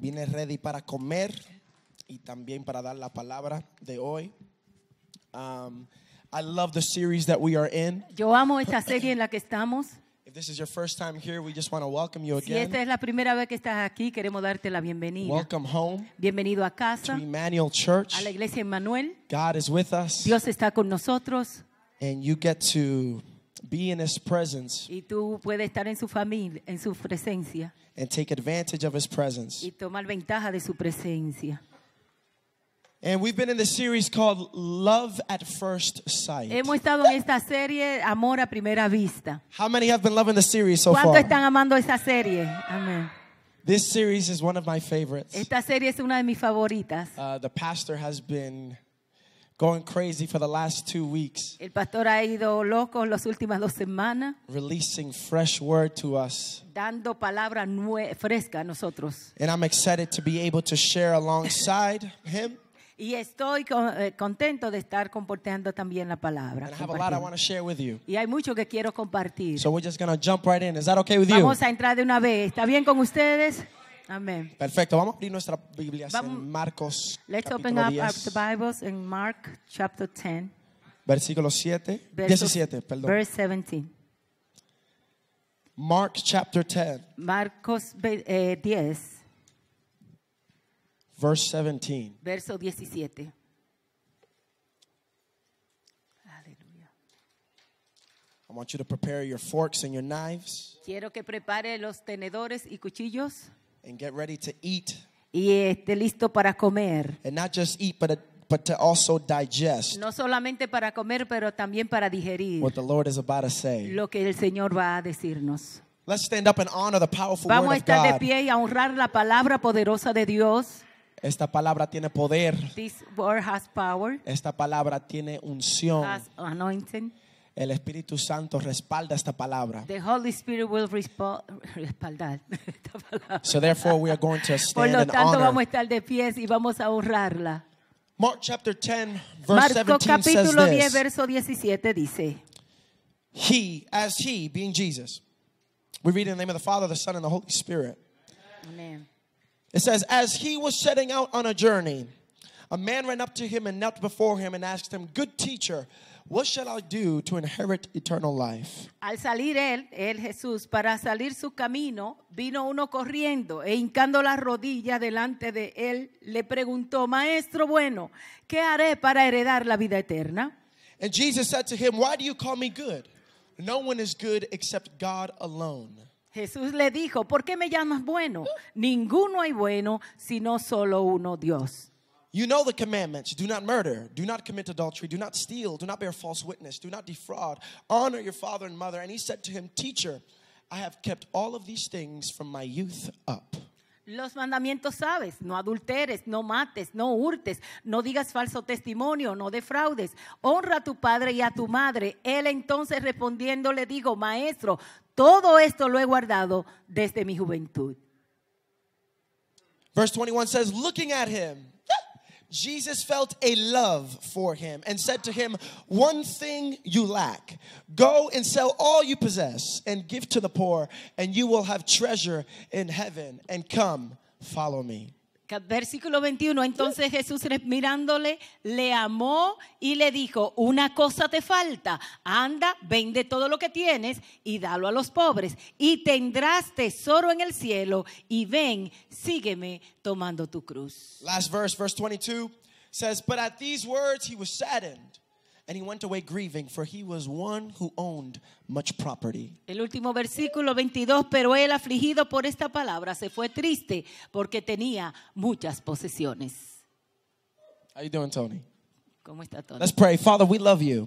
Vine ready para comer y también para dar la palabra de hoy. Um, I love the series that we are in. Yo amo esta serie en la que estamos. If this is your first time here, we just want to welcome you again. Si esta es la primera vez que estás aquí, queremos darte la bienvenida. Welcome home. Bienvenido a casa. To Emmanuel Church. A la iglesia Emmanuel. God is with us. Dios está con nosotros. And you get to be in his presence y tú puedes estar en su familia, en su presencia and take advantage of his presence. y tomar ventaja de su presencia. And we've been in the series called Love at First Sight. Hemos estado en esta serie Amor a primera vista. How many have been loving the series so far? están amando esta serie? Amén. This series is one of my favorites. Esta serie es una de mis favoritas. Uh, the pastor has been Going crazy for the last two weeks. El pastor ha ido loco las últimas dos semanas. Releasing fresh word to us. Dando palabra fresca a nosotros. And I'm excited to be able to share alongside him. Y estoy eh, contento de estar compartiendo también la palabra. Y hay mucho que quiero compartir. So we're just jump right in. Is that okay with Vamos you? a entrar de una vez. ¿Está bien con ustedes? Amén. Perfecto. Vamos a abrir nuestra Biblia en Marcos. Let's open up 10, up the Bibles in Mark chapter 10. Versículo 7, 17, perdón. Verse 17. Mark chapter 10. Marcos eh, 10. Verse 17. Verso 17. Aleluya. I want you to prepare your forks and your knives. Quiero que prepare los tenedores y cuchillos. Y esté listo para comer. Y No solamente para comer, pero también para digerir what the Lord is about to say. lo que el Señor va a decirnos. Let's stand up and honor the powerful Vamos a estar de pie y a honrar la palabra poderosa de Dios. Esta palabra tiene poder. This word has power, Esta palabra tiene unción. El Espíritu Santo respalda esta palabra. The Holy Spirit will respaldar esta palabra. So therefore we are going to stand Por lo tanto and vamos a estar de pies y vamos a honrarla. Mark chapter 10 verse Marco 17 capítulo 10 verso 17 dice. He as he being Jesus. We read in the name of the Father, the Son and the Holy Spirit. Amen. It says as he was setting out on a journey a man ran up to him and knelt before him and asked him, Good teacher, shall I do to inherit eternal life? Al salir él, el Jesús, para salir su camino, vino uno corriendo e hincando la rodilla delante de él, le preguntó, Maestro bueno, ¿qué haré para heredar la vida eterna? Y Jesús le dijo, ¿por qué me llamas bueno? Ninguno hay bueno, sino solo uno Dios. You know the commandments do not murder, do not commit adultery, do not steal, do not bear false witness, do not defraud, honor your father and mother. And he said to him, Teacher, I have kept all of these things from my youth up. Los mandamientos sabes, no adulteres, no mates, no hurtes, no digas falso testimonio, no defraudes. Honra a tu padre y a tu madre. Él entonces respondiendo le digo, maestro, todo esto lo he guardado desde mi juventud. Verse 21 says, looking at him. Jesus felt a love for him and said to him, One thing you lack. Go and sell all you possess and give to the poor, and you will have treasure in heaven. And come, follow me. Versículo 21, entonces Jesús mirándole, le amó y le dijo, una cosa te falta, anda, vende todo lo que tienes y dalo a los pobres y tendrás tesoro en el cielo y ven, sígueme tomando tu cruz. Last verse, verse 22, says, but at these words he was saddened. And he went away grieving, for he was one who owned much property. El último versículo 22, pero él afligido por esta palabra se fue triste porque tenía muchas posesiones. How you doing, Tony? ¿Cómo está Tony? Let's pray. Father, we love you.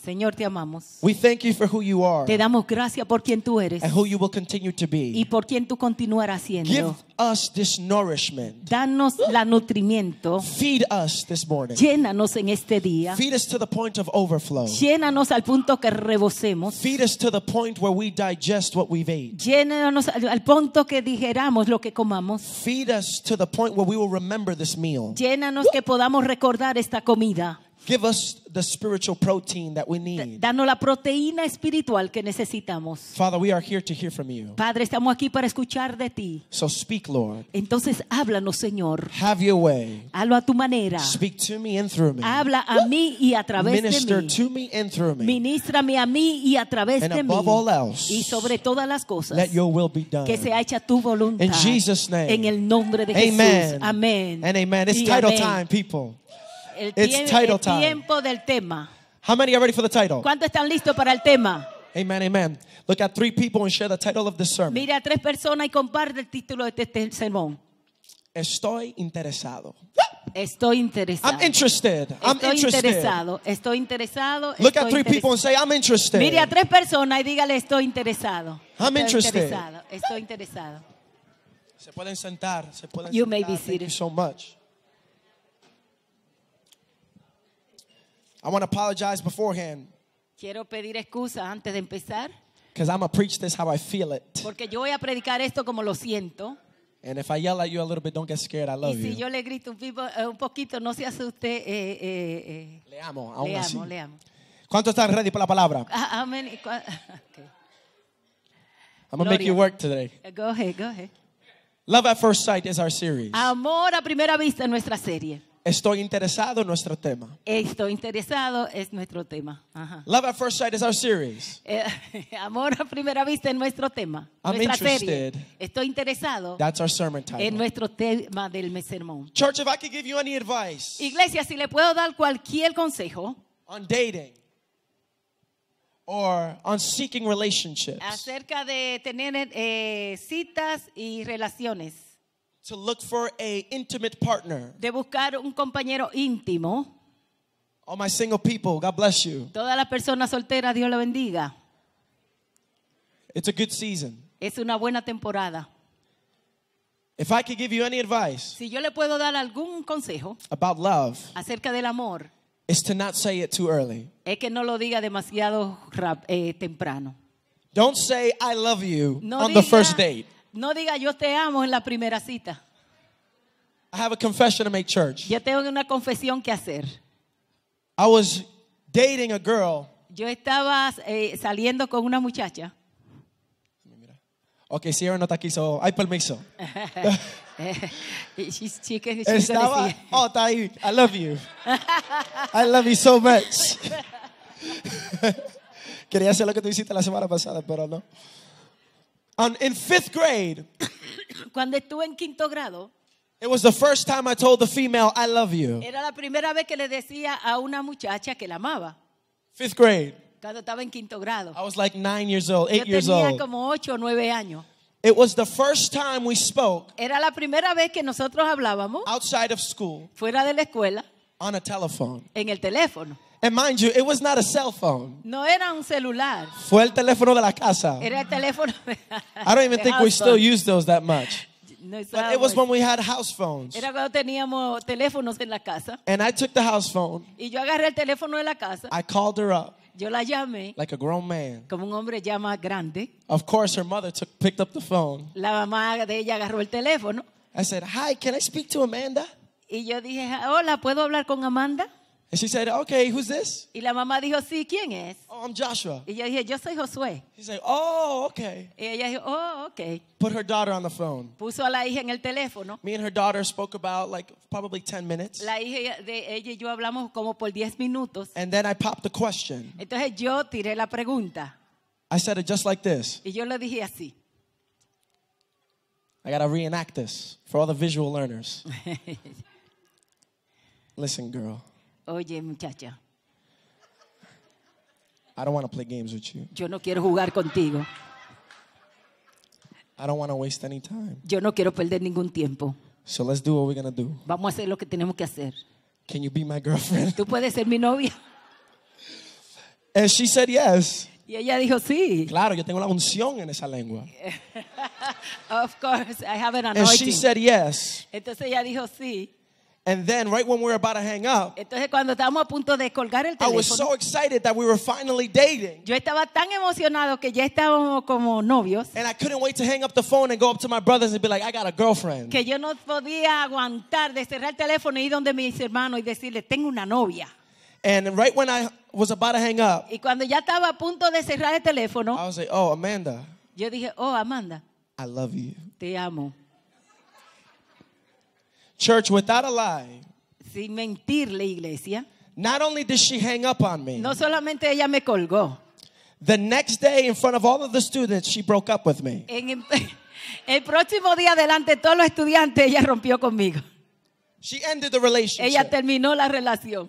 Señor, te amamos. We thank you for who you are te damos gracias por quien tú eres and who you will continue to be. y por quien tú continuarás siendo. Give us this nourishment. Danos la nutrimiento. Feed us this morning. Llénanos en este día. Feed us to the point of overflow. Llénanos al punto que rebosemos. Feed us to the point where we digest what we've ate. Llénanos al punto que digeramos lo que comamos. Feed us to the point where we will remember this meal. Llénanos que podamos recordar esta comida. Give us the spiritual protein that we need. Danos la proteína espiritual que necesitamos. Father, we are here to hear from you. Padre, estamos aquí para escuchar de ti. So speak, Lord. Entonces háblanos, Señor. Have your way. Hazlo a tu manera. Speak to me and through me. Habla a mí y a través Minister de mí. to me and through me. Ministrame a mí y a través and de above mí. All else, y sobre todas las cosas. Let your will be done. Que sea hecha tu voluntad. In Jesus name. En el nombre de amen. Jesús. Amén. And amen. It's y title amen. time, people el, it's title el tiempo time. del tema. How many are ready for the title? ¿Cuántos están listos para el tema? Amen, amen. Look at three people and share the title of this sermon. Mira a tres personas y comparte el título de este, este sermón. Estoy interesado. Estoy interesado. I'm interested. I'm estoy interested. interesado. Estoy interesado. Look at three people and say I'm interested. Mire a tres personas y dígale estoy interesado. I'm estoy interested. interesado. Estoy interesado. Se pueden sentar. Se pueden you sentar. may be seated. Thank you so much. I want to apologize beforehand. Quiero pedir excusa antes de empezar. Because I'm going to preach this how I feel it. Porque yo voy a predicar esto como lo siento. And if I yell at you a little bit, don't get scared. I love you. y si you. yo le grito un, pipo, eh, un poquito, no se asuste. Eh, eh, eh. Le amo, aún le así. Amo, le amo. ¿Cuántos están ready para la palabra? Ah, amén. Ah, okay. I'm gonna make you work today. Eh, go ahead, go ahead. Love at First Sight is our series. Amor a primera vista en nuestra serie. Estoy interesado en nuestro tema. Estoy interesado es nuestro tema. Ajá. Love at First Sight is our series. Eh, amor a primera vista es nuestro tema. I'm interested. Serie. Estoy interesado. That's our sermon title. En nuestro tema del sermón. Church, if I could give you any advice. Iglesia, si le puedo dar cualquier consejo. On dating. Or on seeking relationships. Acerca de tener eh, citas y relaciones to look for a intimate partner. De buscar un compañero íntimo. All my single people, God bless you. Todas las personas solteras, Dios la bendiga. It's a good season. Es una buena temporada. If I could give you any advice si yo le puedo dar algún consejo about love, acerca del amor, is to not say it too early. Es que no lo diga demasiado eh, temprano. Don't say I love you no on diga, the first date. No diga yo te amo en la primera cita. I Yo tengo una confesión que hacer. I was dating a girl. Yo estaba eh, saliendo con una muchacha. Ok, Sierra no está aquí, so hay permiso. she's, she estaba, oh, está ahí. I love you. I love you so much. Quería hacer lo que tú hiciste la semana pasada, pero no. On, in fifth grade, cuando estuve en quinto grado, It was the first time I told the female, I love you. era la primera vez que le decía a una muchacha que la amaba. Fifth grade. Cuando estaba en quinto grado. I was like nine years old, eight years tenía old. como ocho o nueve años. It was the first time we spoke Era la primera vez que nosotros hablábamos outside of school fuera de la escuela on a telephone. en el teléfono. And mind you, it was not a cell phone. No era un celular. Fue el teléfono de la casa. Era el teléfono. De I don't even think we still use those that much. No but it was when we had house phones. Era cuando teníamos teléfonos en la casa. And I took the house phone. Y yo agarré el teléfono de la casa. I called her up. Yo la llamé. Like a grown man. Como un hombre ya grande. Of course, her mother took, picked up the phone. La mamá de ella agarró el teléfono. I said, "Hi, can I speak to Amanda?" Y yo dije, "Hola, ¿puedo hablar con Amanda?" And she said, okay, who's this? Y la mamá dijo, sí, ¿quién es? Oh, I'm Joshua. Y yo dije, yo soy Josué. She said, oh, okay. Y ella dijo, oh, okay. Put her daughter on the phone. Puso a la hija en el teléfono. Me and her daughter spoke about like probably 10 minutes. La hija de ella y yo hablamos como por 10 minutos. And then I popped the question. Entonces yo tiré la pregunta. I said it just like this. Y yo lo dije así. I gotta reenact this for all the visual learners. Listen, girl. Oye, muchacha. I don't want to play games with you. Yo no quiero jugar contigo. I don't want to waste any time. Yo no quiero perder ningún tiempo. So let's do what we're gonna do. Vamos a hacer lo que tenemos que hacer. Can you be my girlfriend? Tú puedes ser mi novia. And she said yes. Y ella dijo sí. Claro, yo tengo la unción en esa lengua. of course, I have an anointing. And she said yes. Entonces ella dijo sí. And then, right when we were about to hang up, Entonces, a punto de el teléfono, I was so excited that we were finally dating. Yo tan que ya como novios. And I couldn't wait to hang up the phone and go up to my brothers and be like, I got a girlfriend. And right when I was about to hang up, y ya a punto de el teléfono, I was like, oh, Amanda. Yo dije, oh, Amanda. I love you. Te amo. Church, without a lie. Sin mentir la iglesia. Not only did she hang up on me. No solamente ella me colgó. The next day in front of all of the students, she broke up with me. En el próximo día delante todos los estudiantes, ella rompió conmigo. She ended the relationship. Ella terminó la relación.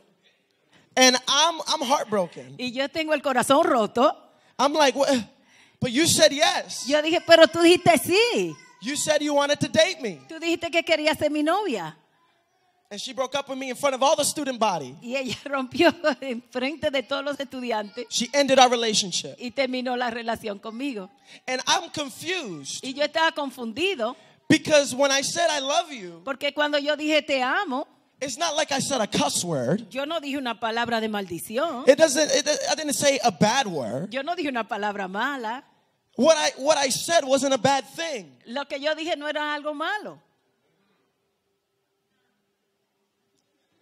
And I'm, I'm heartbroken. Y yo tengo el corazón roto. I'm like, well, but you said yes. Yo dije, pero tú dijiste sí. You said you wanted to date me. Tú dijiste que querías ser mi novia. And she broke up with me in front of all the student body. Y ella rompió en frente de todos los estudiantes. She ended our relationship. Y terminó la relación conmigo. And I'm confused. Y yo estaba confundido. Because when I said I love you, porque cuando yo dije te amo, it's not like I said a cuss word. Yo no dije una palabra de maldición. It doesn't. It, I didn't say a bad word. Yo no dije una palabra mala. What I, what I said wasn't a bad thing. Lo que yo dije no era algo malo.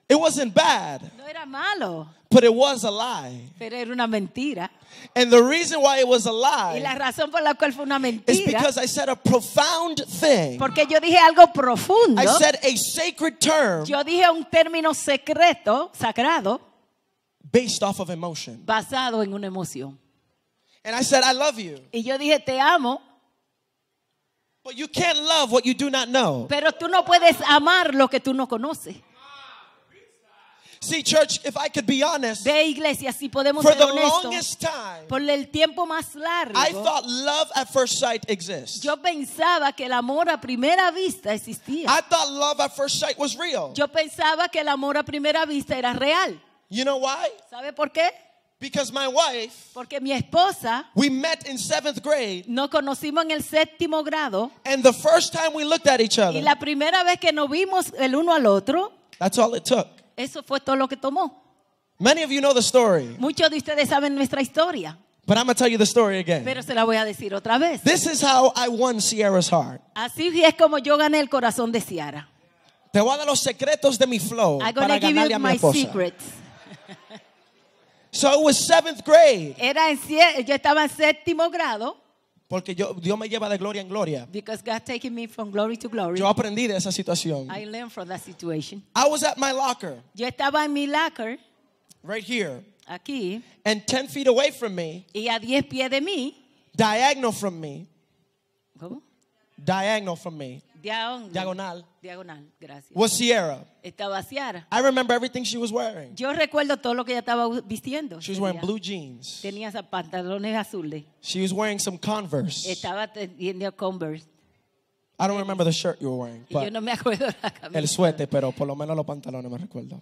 It wasn't bad. No era malo. But it was a lie. Pero era una mentira. And the reason why it was a lie. Y la razón por la cual fue una mentira. Is because I said a profound thing. Porque yo dije algo profundo. I said a sacred term. Yo dije un término secreto, sagrado. Based off of emotion. Basado en una emoción. And I said, I love you. Y yo dije, te amo. But you can't love what you do not know. Pero tú no puedes amar lo que tú no conoces. See, church, if I could be honest, de iglesia, si podemos for ser honestos, time, por el tiempo más largo, I thought love at first sight exists. yo pensaba que el amor a primera vista existía. I thought love at first sight was real. Yo pensaba que el amor a primera vista era real. You know why? ¿Sabe por qué? Because my wife, porque mi esposa, we met in seventh grade, nos conocimos en el séptimo grado. And the first time we looked at each other, y la primera vez que nos vimos el uno al otro, that's all it took. Eso fue todo lo que tomó. Many of you know the story. Muchos de ustedes saben nuestra historia. But I'm going to tell you the story again. Pero se la voy a decir otra vez. This is how I won Sierra's heart. Así es como yo gané el corazón de Ciara. Te voy a dar los secretos de mi flow I'm para ganarle a mi esposa. Secrets. So it was seventh grade. Era en, yo estaba en séptimo grado. Porque yo, Dios me lleva de gloria en gloria. Because God taking me from glory to glory. Yo aprendí de esa situación. I learned from that situation. I was at my locker. Yo estaba en mi locker. Right here. Aquí. And 10 feet away from me. Y a diez pies de mí. Diagonal from me. ¿Cómo? Diagonal from me. diagonal. Diagonal, gracias. Was Sierra. Estaba Sierra. I remember everything she was wearing. Yo recuerdo todo lo que ella estaba vistiendo. She was wearing blue jeans. Tenía pantalones azules. She was wearing some Converse. Estaba teniendo Converse. I don't remember the shirt you were wearing. yo no me acuerdo la camisa. El suéter, pero por lo menos los pantalones me recuerdo.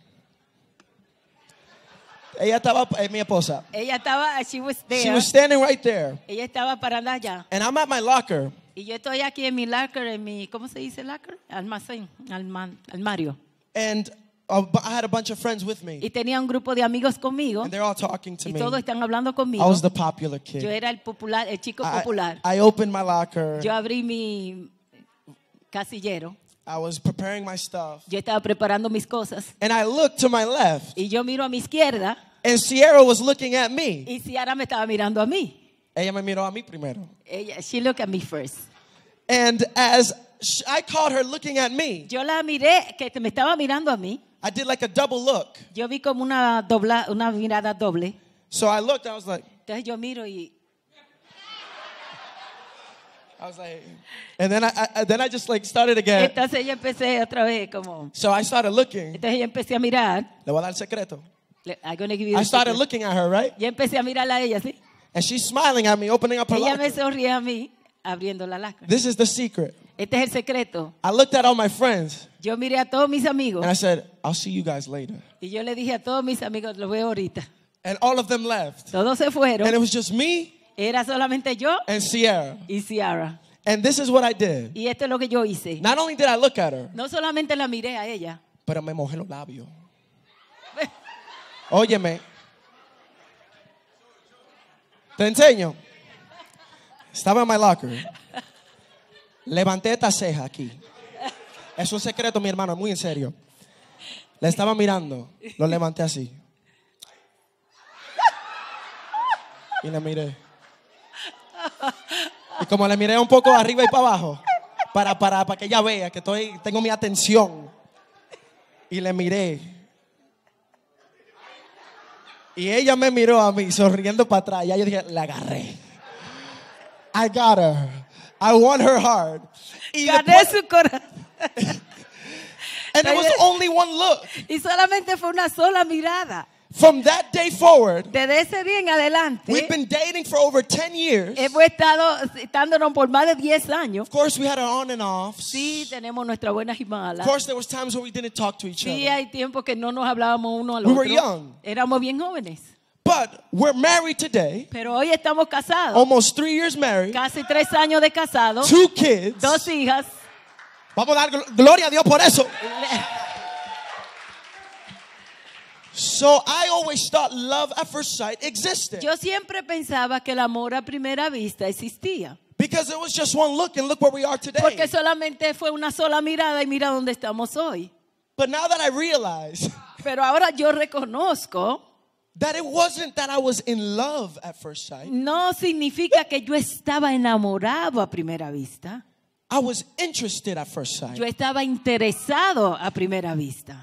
Ella estaba, eh, mi esposa. Ella estaba, she was there. She was standing right there. Ella estaba parada allá. And I'm at my locker. Y yo estoy aquí en mi locker, en mi, ¿cómo se dice locker? Almacén, alman, armario. And uh, I had a bunch of friends with me. Y tenía un grupo de amigos conmigo. And they're all talking to y todos están hablando conmigo. I was the popular kid. Yo era el popular, el chico popular. I opened my locker. Yo abrí mi casillero. I was preparing my stuff. Yo estaba preparando mis cosas. And I looked to my left. Y yo miro a mi izquierda. And Sierra was looking at me. Y Sierra me estaba mirando a mí. Ella me miró a mí primero. Ella, she looked at me first. And as I caught her looking at me. Yo la miré que me estaba mirando a mí. I did like a double look. Yo vi como una dobla, una mirada doble. So I looked, I was like. Entonces yo miro y. I was like, and then I, I then I just like started again. Entonces yo empecé otra vez como. So I started looking. Entonces yo empecé a mirar. Le voy a dar el secreto. i I started secret. looking at her, right? Yo empecé a mirarla a ella, sí. And she's smiling at me, opening up her. Ella locker. me sonríe a mí. abriendo la lacra. This is the secret. Este es el secreto. I looked at all my friends. Yo miré a todos mis amigos. And I said, I'll see you guys later. Y yo le dije a todos mis amigos, los veo ahorita. And all of them left. Todos se fueron. And it was just me. Era solamente yo. And Sierra. Y Ciara. And this is what I did. Y esto es lo que yo hice. Not only did I look at her. No solamente la miré a ella. Pero me mojé los labios. Óyeme. Te enseño. Estaba en mi locker. Levanté esta ceja aquí. Es un secreto, mi hermano, muy en serio. Le estaba mirando. Lo levanté así. Y le miré. Y como le miré un poco arriba y para abajo, para, para, que ella vea que estoy, tengo mi atención. Y le miré. Y ella me miró a mí sonriendo para atrás. Y yo dije, la agarré. I got her. I won her heart. Y Gané su corazón. And it was only one look. Y solamente fue una sola mirada. From that day forward, desde ese día en adelante, we've been dating for over 10 years. Hemos estado citándonos por más de 10 años. Of course, we had our on and off. Sí, tenemos nuestras buenas y malas. Of course, there was times when we didn't talk to each other. Sí, hay tiempos que no nos hablábamos uno al we otro. We were young. Éramos bien jóvenes. But we're married today. Pero hoy estamos casados. Almost three years married. Casi tres años de casado. Two kids. Dos hijas. Vamos a dar gl gloria a Dios por eso. So I always thought love at first sight existed. Yo siempre pensaba que el amor a primera vista existía. Because it was just one look and look where we are today. Porque solamente fue una sola mirada y mira dónde estamos hoy. But now that I realize, Pero ahora yo reconozco That it wasn't that I was in love at first sight. No significa que yo estaba enamorado a primera vista. I was interested at first sight. Yo estaba interesado a primera vista.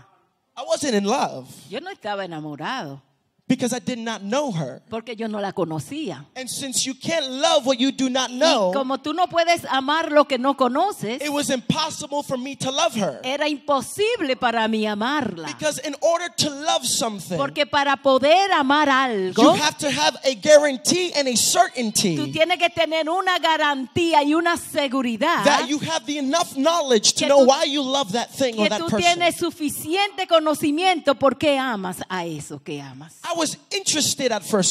I wasn't in love. Yo no estaba enamorado. Because I did not know her. Porque yo no la conocía. And since you can't love what you do not know, y como tú no puedes amar lo que no conoces, it was impossible for me to love her. Era imposible para mí amarla. Because in order to love something, porque para poder amar algo, you have to have a guarantee and a certainty. Tú tienes que tener una garantía y una seguridad. That you have the enough knowledge to know tú, why you love that thing or that person. Que tú tienes suficiente conocimiento por qué amas a eso que amas. I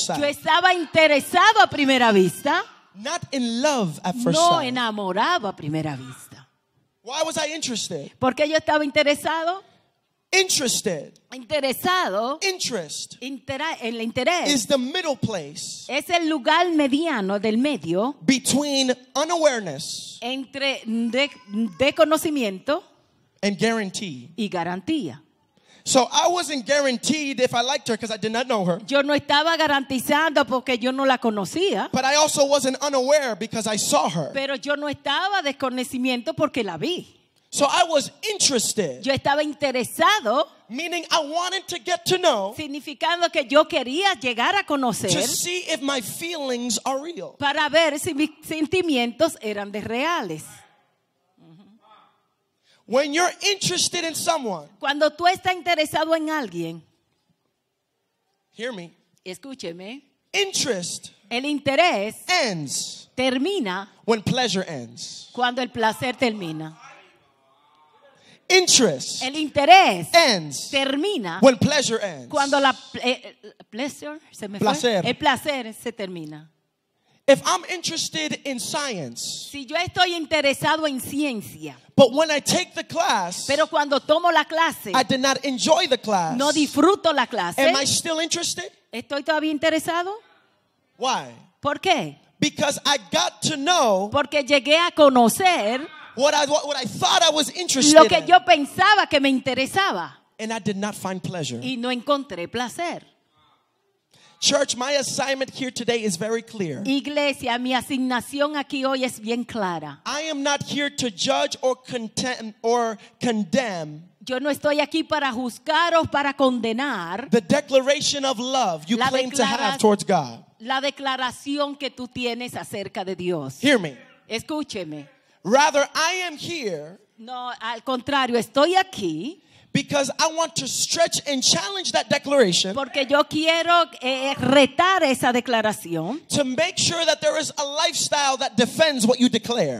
yo estaba interesado a primera vista. no enamorado a primera vista. ¿Por qué yo estaba interesado? Interested. Interesado. el interés. Es el lugar mediano del medio. Between unawareness. Entre desconocimiento. Y garantía. So I wasn't guaranteed if I liked her because I did not know her. Yo no estaba garantizando porque yo no la conocía. But I also wasn't unaware because I saw her. Pero yo no estaba desconocimiento porque la vi. So I was interested. Yo estaba interesado. Meaning I wanted to get to know. Significando que yo quería llegar a conocer. To see if my feelings are real. Para ver si mis sentimientos eran de reales. When you're interested in someone, cuando tú estás interesado en alguien, hear me. Escúcheme. Interest. El interés ends termina when pleasure ends. Cuando el placer termina. Interest el interés ends termina when pleasure ends. Cuando la eh, pleasure se me placer. Fue, el placer se termina. If I'm interested in science, si yo estoy interesado en ciencia, but when I take the class, pero cuando tomo la clase, I did not enjoy the class. No disfruto la clase. Am I still interested? ¿Estoy todavía interesado? Why? ¿Por qué? Because I got to know Porque llegué a conocer what I, what I thought I was interested lo que yo pensaba que me interesaba. And I did not find pleasure. Y no encontré placer. Church, my assignment here today is very clear. Iglesia, mi asignación aquí hoy es bien clara. I am not here to judge or contem or condemn. Yo no estoy aquí para juzgar o para condenar. The declaration of love you claim to have towards God. La declaración que tú tienes acerca de Dios. Hear me. Escúcheme. Rather, I am here. No, al contrario, estoy aquí. Porque yo quiero eh, eh, retar esa declaración.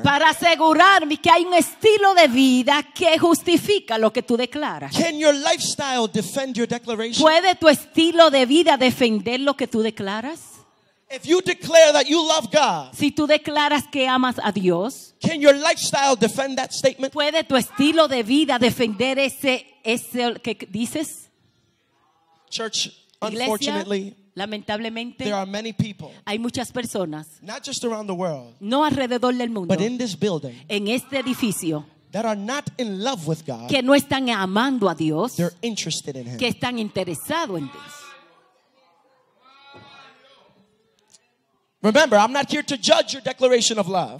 Para asegurarme que hay un estilo de vida que justifica lo que tú declaras. ¿Puede tu estilo de vida defender lo que tú declaras? If you declare that you love God, si tú declaras que amas a Dios, can your lifestyle defend that statement? ¿Puede tu estilo de vida defender ese ese que dices? Church, Iglesia, unfortunately, lamentablemente, there are many people, hay muchas personas, not just around the world, no alrededor del mundo, but in this building, en este edificio, that are not in love with God, que no están amando a Dios, they're interested in Him, que están interesados en Dios. Remember, I'm not here to judge your declaration of love.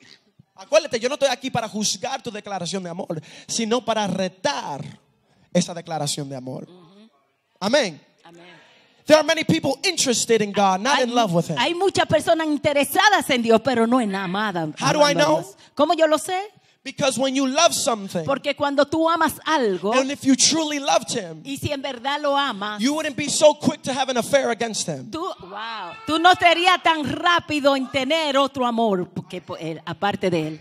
Acuérdate, yo no estoy aquí para juzgar tu declaración de amor, sino para retar esa declaración de amor. Amén. There are many people interested in God, not in love with Him. Hay muchas personas interesadas en Dios, pero no en How do I know? ¿Cómo yo lo sé? Porque cuando tú amas algo, y si en verdad lo amas, Tú, no serías tan rápido en tener otro amor eh, aparte de él.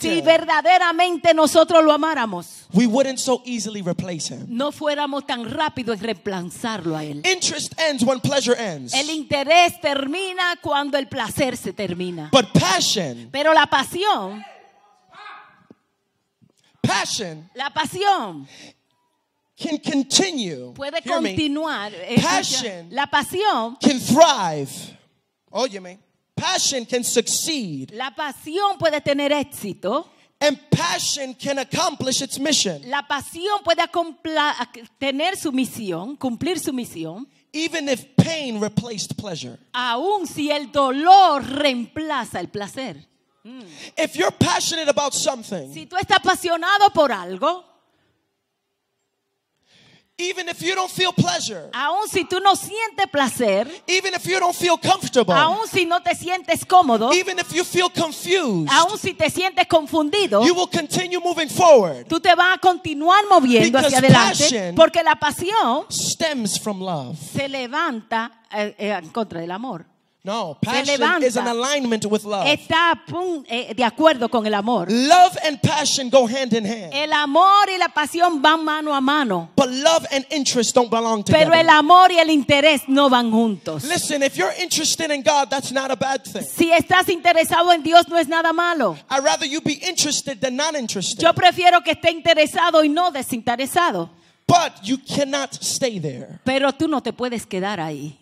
si verdaderamente nosotros lo amáramos, we wouldn't so easily replace him. No fuéramos tan rápido en reemplazarlo a él. Interest ends when pleasure ends. El interés termina cuando el placer se termina. But passion. Pero la pasión. Passion. La pasión. Can continue. Puede continuar. Eh, passion la pasión. Can thrive. Óyeme. Passion can succeed. La pasión puede tener éxito. And passion can accomplish its mission. La pasión puede tener su misión, cumplir su misión. Even if pain replaced pleasure. Aún si el dolor reemplaza el placer. Mm. If you're passionate about something, si tú estás apasionado por algo, Aún si tú no sientes placer. Aún si no te sientes cómodo. Aún si te sientes confundido. Tú te vas a continuar moviendo hacia adelante porque la pasión Se levanta eh, eh, en contra del amor. No, passion se levanta, is an alignment with love. Está eh, de acuerdo con el amor. Love and passion go hand in hand. El amor y la pasión van mano a mano. But love and interest don't belong together. Pero el amor y el interés no van juntos. Listen, if you're interested in God, that's not a bad thing. Si estás interesado en Dios no es nada malo. I'd rather you be interested than not interested. Yo prefiero que esté interesado y no desinteresado. But you cannot stay there. Pero tú no te puedes quedar ahí.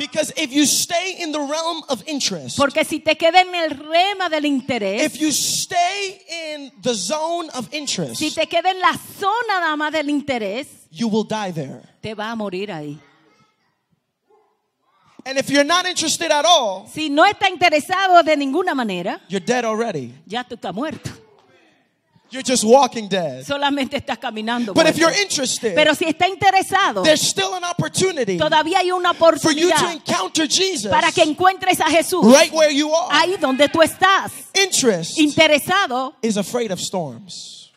Because if you stay in the realm of interest, Porque si te quedas en el rema del interés, if you stay in the zone of interest, si te quedas en la zona dama del interés, you will die there. Te va a morir ahí. And if you're not interested at all, si no está interesado de ninguna manera, you're dead already. Ya tú estás muerto. You're just walking dead. Solamente estás caminando. Pero si está interesado, todavía hay una oportunidad para que encuentres a Jesús ahí donde tú estás. Interesado is afraid of storms.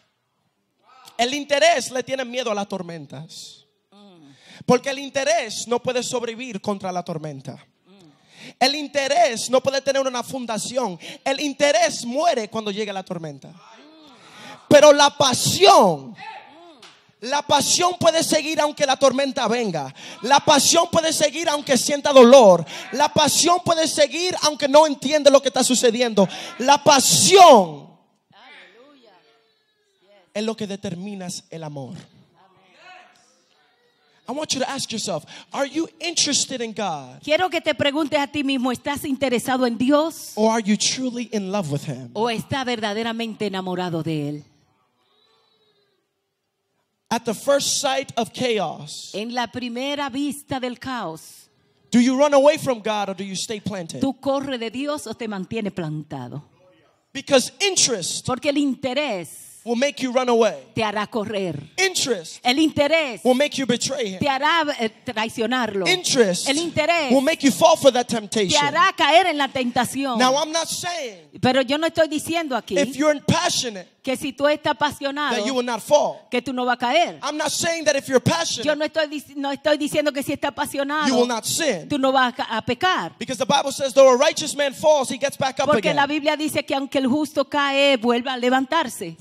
El interés le tiene miedo a las tormentas. Porque el interés no puede sobrevivir contra la tormenta. El interés no puede tener una fundación. El interés muere cuando llega la tormenta. Pero la pasión la pasión puede seguir aunque la tormenta venga. La pasión puede seguir aunque sienta dolor. La pasión puede seguir aunque no entiende lo que está sucediendo. La pasión es lo que determinas el amor. I want you to ask yourself, are you interested in God? Quiero que te preguntes a ti mismo, ¿estás interesado en Dios? Or are you truly in love with him? ¿O está verdaderamente enamorado de él? At the first sight of chaos. En la primera vista del caos. Do you run away from God or do you stay planted? ¿Tú corres de Dios o te mantienes plantado? Because interest. Porque el interés will make you run away. Te hará correr. Interest. El interés will make you betray him. Te hará eh, traicionarlo. Interest. El interés will make you fall for that temptation. Te hará caer en la tentación. Now I'm not saying. Pero yo no estoy diciendo aquí. If you're passionate que si tú estás apasionado, que tú no vas a caer. Yo no estoy, no estoy diciendo que si estás apasionado, tú no vas a, pecar. Porque la Biblia dice que aunque el justo cae, vuelve a levantarse.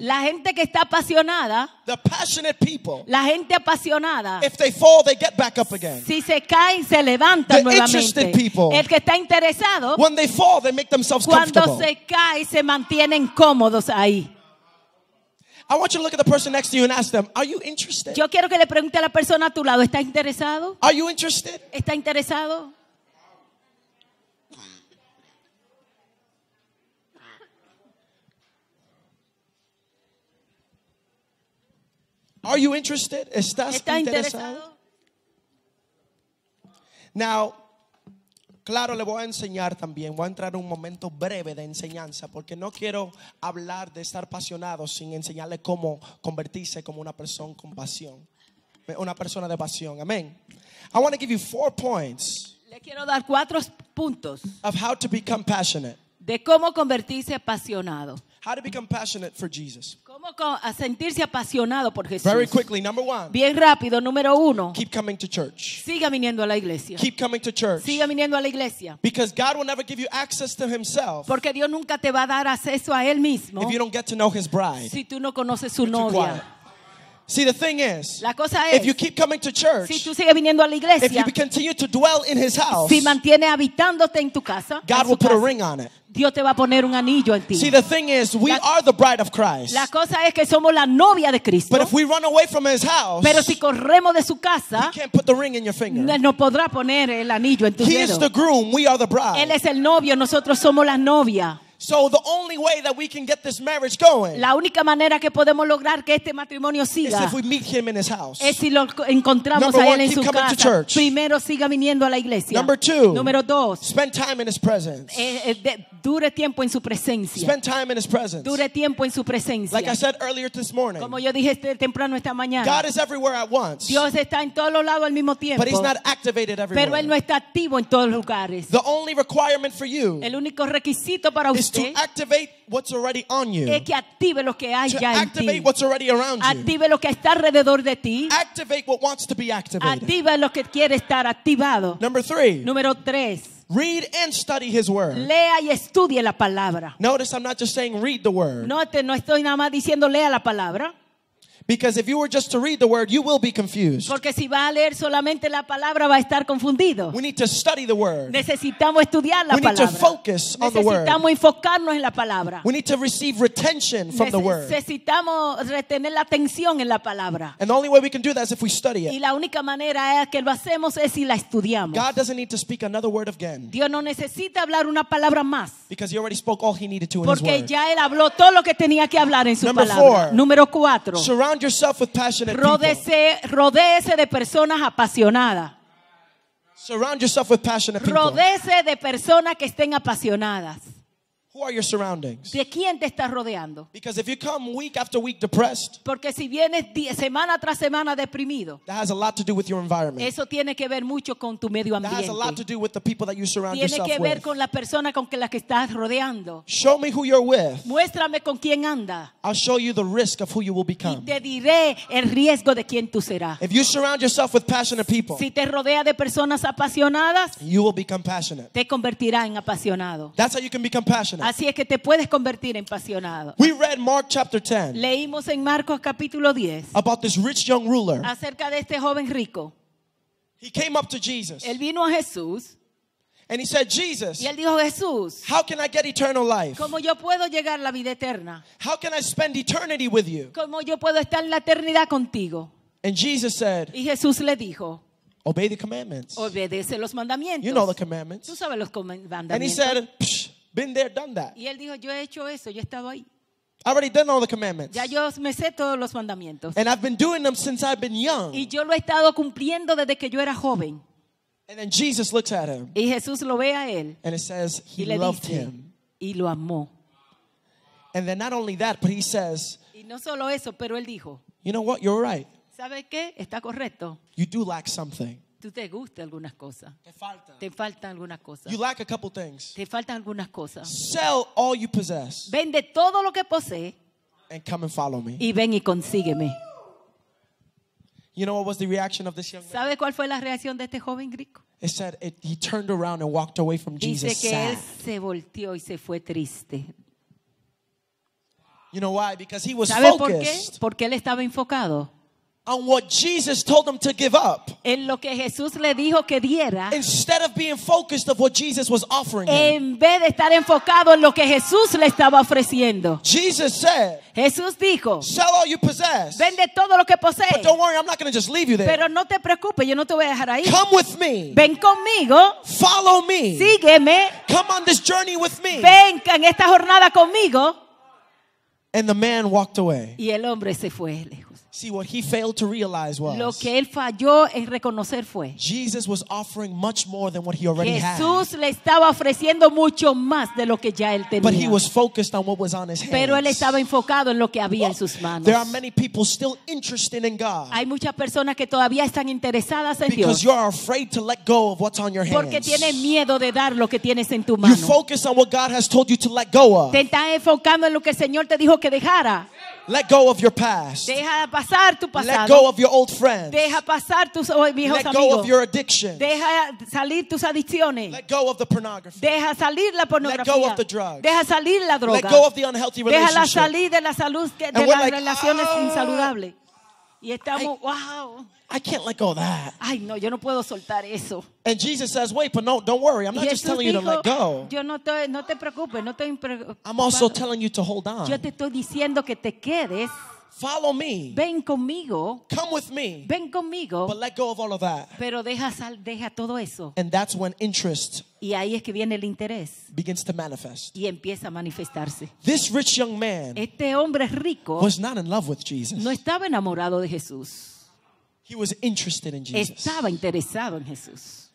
la gente que está apasionada The passionate people, la gente apasionada. If they fall, they get back up again. Si se caen, se levantan the nuevamente. Interested people, el que está interesado. When they fall, they make themselves cuando comfortable. se cae, se mantienen cómodos ahí. I want you to look at the person next to you and ask them, are you interested? Yo quiero que le pregunte a la persona a tu lado, ¿está interesado? Are you interested? ¿Está interesado? ¿Estás ¿Está interesado? Ahora claro, le voy a enseñar también. Voy a entrar en un momento breve de enseñanza porque no quiero hablar de estar apasionado sin enseñarle cómo convertirse como una persona con pasión. Una persona de pasión. Amén. I want to give you four points. Le quiero dar cuatro puntos. De cómo convertirse apasionado. How to become passionate for Jesus. Cómo a sentirse apasionado por Jesús. Very quickly, number one. Bien rápido, número uno. Keep coming to church. Siga viniendo a la iglesia. Keep coming to church. Siga viniendo a la iglesia. Because God will never give you access to Himself. Porque Dios nunca te va a dar acceso a él mismo. If you don't get to know His bride. Si tú no conoces su novia. See, the thing is, la cosa es, if you keep coming to church, si tú sigues viniendo a la iglesia, if you continue to dwell in his house, si mantienes habitándote en tu casa, God will put a ring on it. Dios te va a poner un anillo en ti. See, the thing is, we la, are the bride of Christ. La cosa es que somos la novia de Cristo. But if we run away from his house, pero si corremos de su casa, he can't put the ring in your finger. no podrá poner el anillo en tu he dedo. He is the groom, we are the bride. Él es el novio, nosotros somos la novia. So the only way that we can get this marriage going La única manera que podemos lograr que este matrimonio siga if we meet him in his house. es si lo encontramos Number a él one, en su casa. Primero siga viniendo a la iglesia. Number two, Número dos, spend time in his presence. eh, eh, dure tiempo en su presencia. Spend time in his presence. Dure tiempo en su presencia. Like I said earlier this morning, Como yo dije este- temprano esta mañana, God is everywhere at once, Dios está en todos los lados al mismo tiempo, but he's not activated everywhere. pero él no está activo en todos los lugares. The only requirement for you El único requisito para usted is to activate what's already on you. Es eh, que active lo que hay to ya activate en ti. what's already around you. Active lo que está alrededor de ti. Activate what wants to be activated. Activa lo que quiere estar activado. Number three. Número tres. Read and study his word. Lea y estudie la palabra. Notice I'm not just saying read the word. No, no estoy nada más diciendo lea la palabra. Because if you were just to read the word, you will be confused. Porque si va a leer solamente la palabra va a estar confundido. We need to study the word. Necesitamos estudiar la we palabra. Need to focus on the word. Necesitamos enfocarnos en la palabra. We need to receive retention from the word. Necesitamos retener la atención en la palabra. And the only way we can do that is if we study it. Y la única manera es que lo hacemos es si la estudiamos. God doesn't need to speak another word again. Dios no necesita hablar una palabra más. Because he already spoke all he needed to in Porque his word. ya él habló todo lo que tenía que hablar en su Number palabra. Four, Número cuatro. Surround Surround yourself with passionate Rodese people. Rodéese de personas apasionadas. Surround yourself with passionate people. Rodese de personas que estén apasionadas. Who are your surroundings? ¿De quién te estás rodeando? Because if you come week after week depressed, porque si vienes semana tras semana deprimido, that has a lot to do with your environment. Eso tiene que ver mucho con tu medio ambiente. That has a lot to do with the people that you surround tiene que ver con la persona con que las que estás rodeando. Show me who you're with. Muéstrame con quién anda. I'll show you the risk of who you will become. Y te diré el riesgo de quién tú serás. If you surround yourself with passionate people, si te rodea de personas apasionadas, you will become passionate. Te convertirás en apasionado. That's how you can become passionate. Así es que te puedes convertir en apasionado. Leímos en Marcos capítulo 10. Acerca de este joven rico. Él vino a Jesús. y él dijo, Jesús, ¿cómo yo puedo llegar a la vida eterna? ¿Cómo yo puedo estar en la eternidad contigo? y Jesús le dijo, Obedece los mandamientos. Tú sabes los mandamientos. y he said, been there, done that. Y él dijo, yo he hecho eso, yo he estado ahí. I've already done all the commandments. Ya yo me sé todos los mandamientos. And I've been doing them since I've been young. Y yo lo he estado cumpliendo desde que yo era joven. And then Jesus looks at him. Y Jesús lo ve a él. And it says he loved dice, him. Y lo amó. And then not only that, but he says. Y no solo eso, pero él dijo. You know what? You're right. ¿Sabe qué? Está correcto. You do lack something tú te gusta algunas cosas. Te faltan. Te faltan algunas cosas. You lack a couple things. Te faltan algunas cosas. Sell all you possess. Vende todo lo que posee. And come and follow me. Y ven y consígueme. You know what was the reaction of this young man? ¿Sabe cuál fue la reacción de este joven griego? It said it, he turned around and walked away from Jesus. Dice que él se volteó y se fue triste. You know why? Because he was ¿Sabe focused. por qué? Porque él estaba enfocado on what Jesus told them to give up. En lo que Jesús le dijo que diera. Instead of being focused of what Jesus was offering. En vez de estar enfocado en lo que Jesús le estaba ofreciendo. Jesus said. Jesús dijo. Sell all you possess. Vende todo lo que posees. But don't worry, I'm not going to just leave you there. Pero no te preocupes, yo no te voy a dejar ahí. Come with me. Ven conmigo. Follow me. Sígueme. Come on this journey with me. Ven en esta jornada conmigo. And the man walked away. Y el hombre se fue lejos. Lo que él falló en reconocer fue Jesús le estaba ofreciendo mucho más de lo que ya él tenía. Pero él estaba enfocado en lo que había en sus manos. Hay muchas personas que todavía están interesadas en Dios. Porque tienen miedo de dar lo que tienes en tu mano. Te estás enfocando en lo que el Señor te dijo que dejara. Let go of your past. Deja pasar tu pasado. Let go of your old friends. Deja pasar tus viejos oh, amigos. Let go of your addiction. Deja salir tus adicciones. Let go of the pornography. Deja salir la pornografía. Let go of the drugs. Deja salir la droga. Let go of the unhealthy relationship. Deja la salir de la salud de las like, relaciones oh, insaludables. Y estamos, I, wow. I can't let go of that. Ay, no, yo no puedo soltar eso. And Jesus says, "Wait, but no, don't worry. I'm not just telling dijo, you to let go. Yo no te, no te preocupes, no te I'm also telling you to hold on. Yo te estoy diciendo que te quedes. Follow me. Ven conmigo. Come with me. Ven conmigo. But let go of all of that. Pero deja sal, deja todo eso. And that's when interest y ahí es que viene el interés. Begins to manifest. Y empieza a manifestarse. This rich young man este hombre rico was not in love with Jesus. no estaba enamorado de Jesús. He was interested in Jesus. Estaba interesado en Jesús.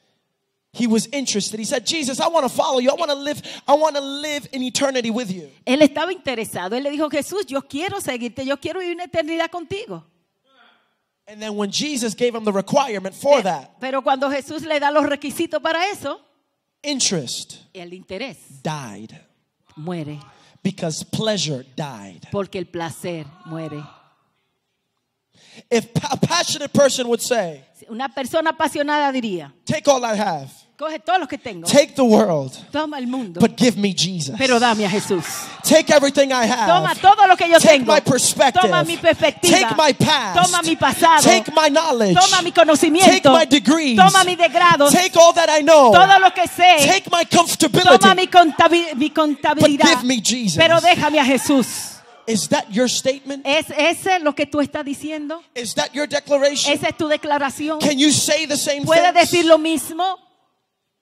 He was interested. He said, "Jesus, I want to follow you. I want to live. I want to live in eternity with you." Él estaba interesado. Él le dijo, "Jesús, yo quiero seguirte. Yo quiero vivir una eternidad contigo." And then when Jesus gave him the requirement for eh, that. Pero cuando Jesús le da los requisitos para eso, interest. El interés. Died. Muere. Because pleasure died. Porque el placer muere. If a passionate person would say, una persona apasionada diría, take all I have. Coge todo lo que tengo. Take the world. Toma el mundo. But give me Jesus. Pero dame a Jesús. Take everything I have. Toma todo lo que yo Take tengo. My perspective. Toma mi perspectiva. Take my past. Toma mi pasado. Take my knowledge. Toma mi conocimiento. Take my degrees. Toma mi degrado. Take all that I know. Todo lo que sé. Take my comfortability. Toma mi, mi contabilidad. But give me Jesus. Pero déjame a Jesús. Is that your statement? ¿Es ese lo que tú estás diciendo? Is that your declaration? ¿Esa es tu declaración? Can you say the same ¿Puedes decir lo mismo?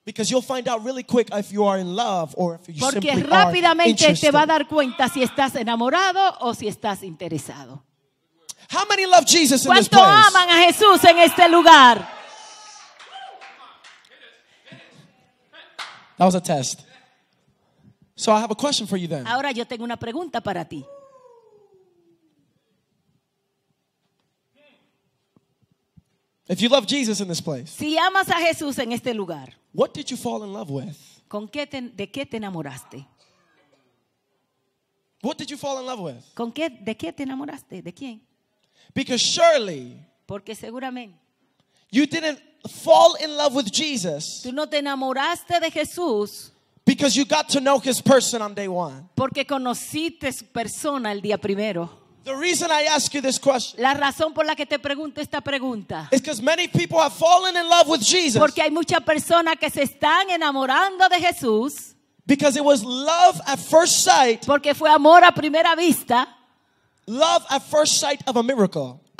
Because you'll find out really quick if you are in love or if you Porque simply rápidamente are te va a dar cuenta si estás enamorado o si estás interesado. How many love Jesus in this place? aman a Jesús en este lugar? That was a test. So I have a question for you then. Ahora yo tengo una pregunta para ti. If you love Jesus in this place, si amas a Jesús en este lugar, what did you fall in love with? ¿con qué te, ¿de qué te enamoraste? What did you fall in love with? ¿Con qué, ¿De qué te enamoraste? ¿De quién? Because surely, Porque seguramente you didn't fall in love with Jesus tú no te enamoraste de Jesús because you got to know his person on day one. porque conociste su persona el día primero. la razón por la que te pregunto esta pregunta es porque hay muchas personas que se están enamorando de Jesús porque fue amor a primera vista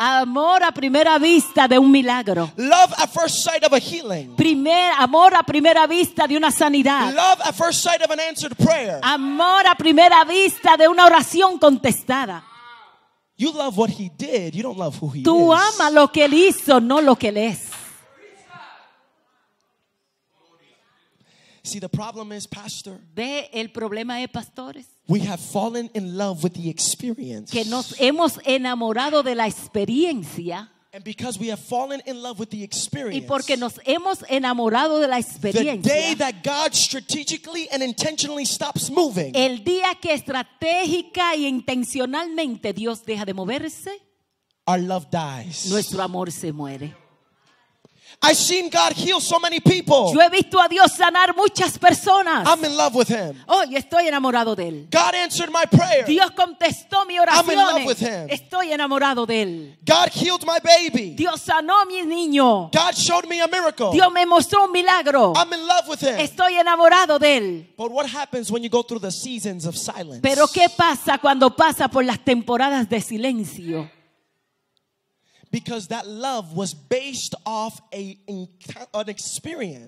Amor a primera vista de un milagro. Primer, amor a primera vista de una sanidad. Amor a primera vista de una oración contestada. You love what he did, you don't love who he Tú is. amas lo que él hizo, no lo que él es. See, the problem is, pastor. Ve, el problema es, pastores. We have fallen in love with the experience. Que nos hemos enamorado de la experiencia y porque nos hemos enamorado de la experiencia, el día que estratégica y intencionalmente Dios deja de moverse, nuestro amor se muere. I've seen God heal so many people. Yo he visto a Dios sanar muchas personas. I'm in love with him. Oh, yo estoy enamorado de él. God answered my prayer. Dios contestó mi oración. I'm in love with him. Estoy enamorado de él. God healed my baby. Dios sanó mi niño. God showed me a miracle. Dios me mostró un milagro. I'm in love with him. Estoy enamorado de él. But what happens when you go through the seasons of silence? Pero qué pasa cuando pasa por las temporadas de silencio?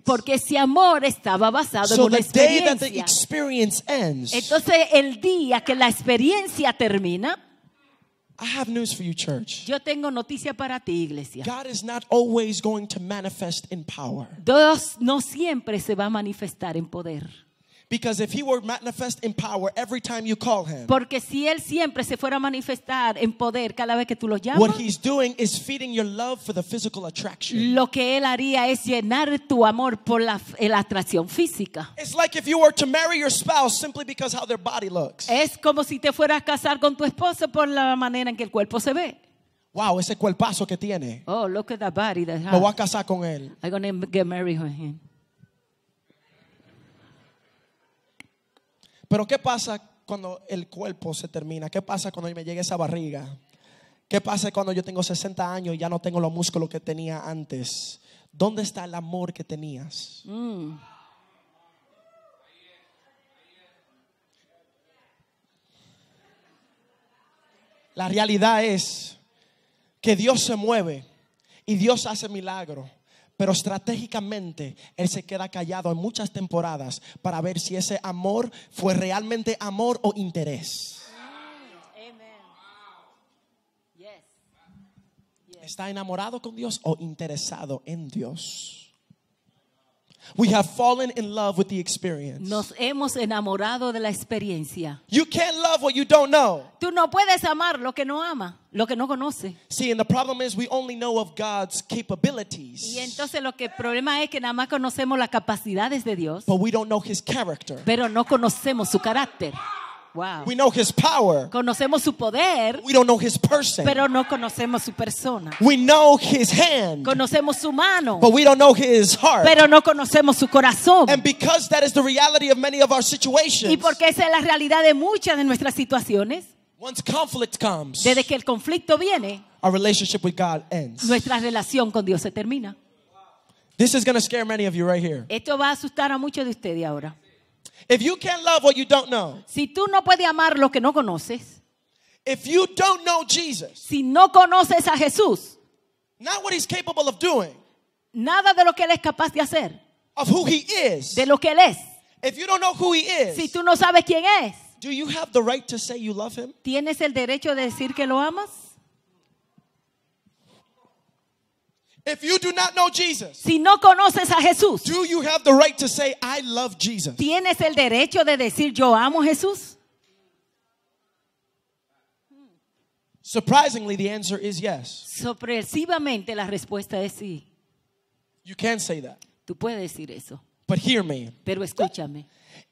Porque ese amor estaba basado en una experiencia. Entonces el día que la experiencia termina, I have news for you, church. Yo tengo noticia para ti, iglesia. Dios no siempre se va a manifestar en poder. Because if he were manifest in power every time you call him, Porque si él siempre se fuera a manifestar en poder cada vez que tú lo llamas, what he's doing is feeding your love for the physical attraction. lo que él haría es llenar tu amor por la, eh, la atracción física. It's like if you were to marry your spouse simply because how their body looks. Es como si te fueras a casar con tu esposo por la manera en que el cuerpo se ve. Wow, ese cuerpazo que tiene. Oh, look at that body that Me voy a casar con él. I'm gonna get married with him. Pero ¿qué pasa cuando el cuerpo se termina? ¿Qué pasa cuando me llega esa barriga? ¿Qué pasa cuando yo tengo 60 años y ya no tengo los músculos que tenía antes? ¿Dónde está el amor que tenías? Mm. La realidad es que Dios se mueve y Dios hace milagro. Pero estratégicamente él se queda callado en muchas temporadas para ver si ese amor fue realmente amor o interés. ¿Está enamorado con Dios o interesado en Dios? We have fallen in love with the experience. Nos hemos enamorado de la experiencia. You can't love what you don't know. Tú no puedes amar lo que no ama, lo que no conoce. See, and the problem is we only know of God's capabilities. Y entonces lo que problema es que nada más conocemos las capacidades de Dios. But we don't know his character. Pero no conocemos su carácter. Conocemos su poder. Pero no conocemos su persona. Conocemos su mano. Pero no conocemos su corazón. Y porque esa es la realidad de muchas de nuestras situaciones. desde que el conflicto viene, Nuestra relación con Dios se termina. Esto va a asustar a muchos de ustedes ahora. If you can't love what you don't know, si tú no puedes amar lo que no conoces, if you don't know Jesus, si no conoces a Jesús, not what he's capable of doing, nada de lo que él es capaz de hacer, of who he is, de lo que él es, if you don't know who he is, si tú no sabes quién es, do you have the right to say you love him? ¿Tienes el derecho de decir que lo amas? If you do not know Jesus, si no conoces a Jesús, do you have the right to say, I love Jesus? ¿Tienes el derecho de decir yo amo a Jesús? Surprisingly, the answer is yes. Sorpresivamente la respuesta es sí. You can say that. Tú puedes decir eso. But hear me. Pero escúchame.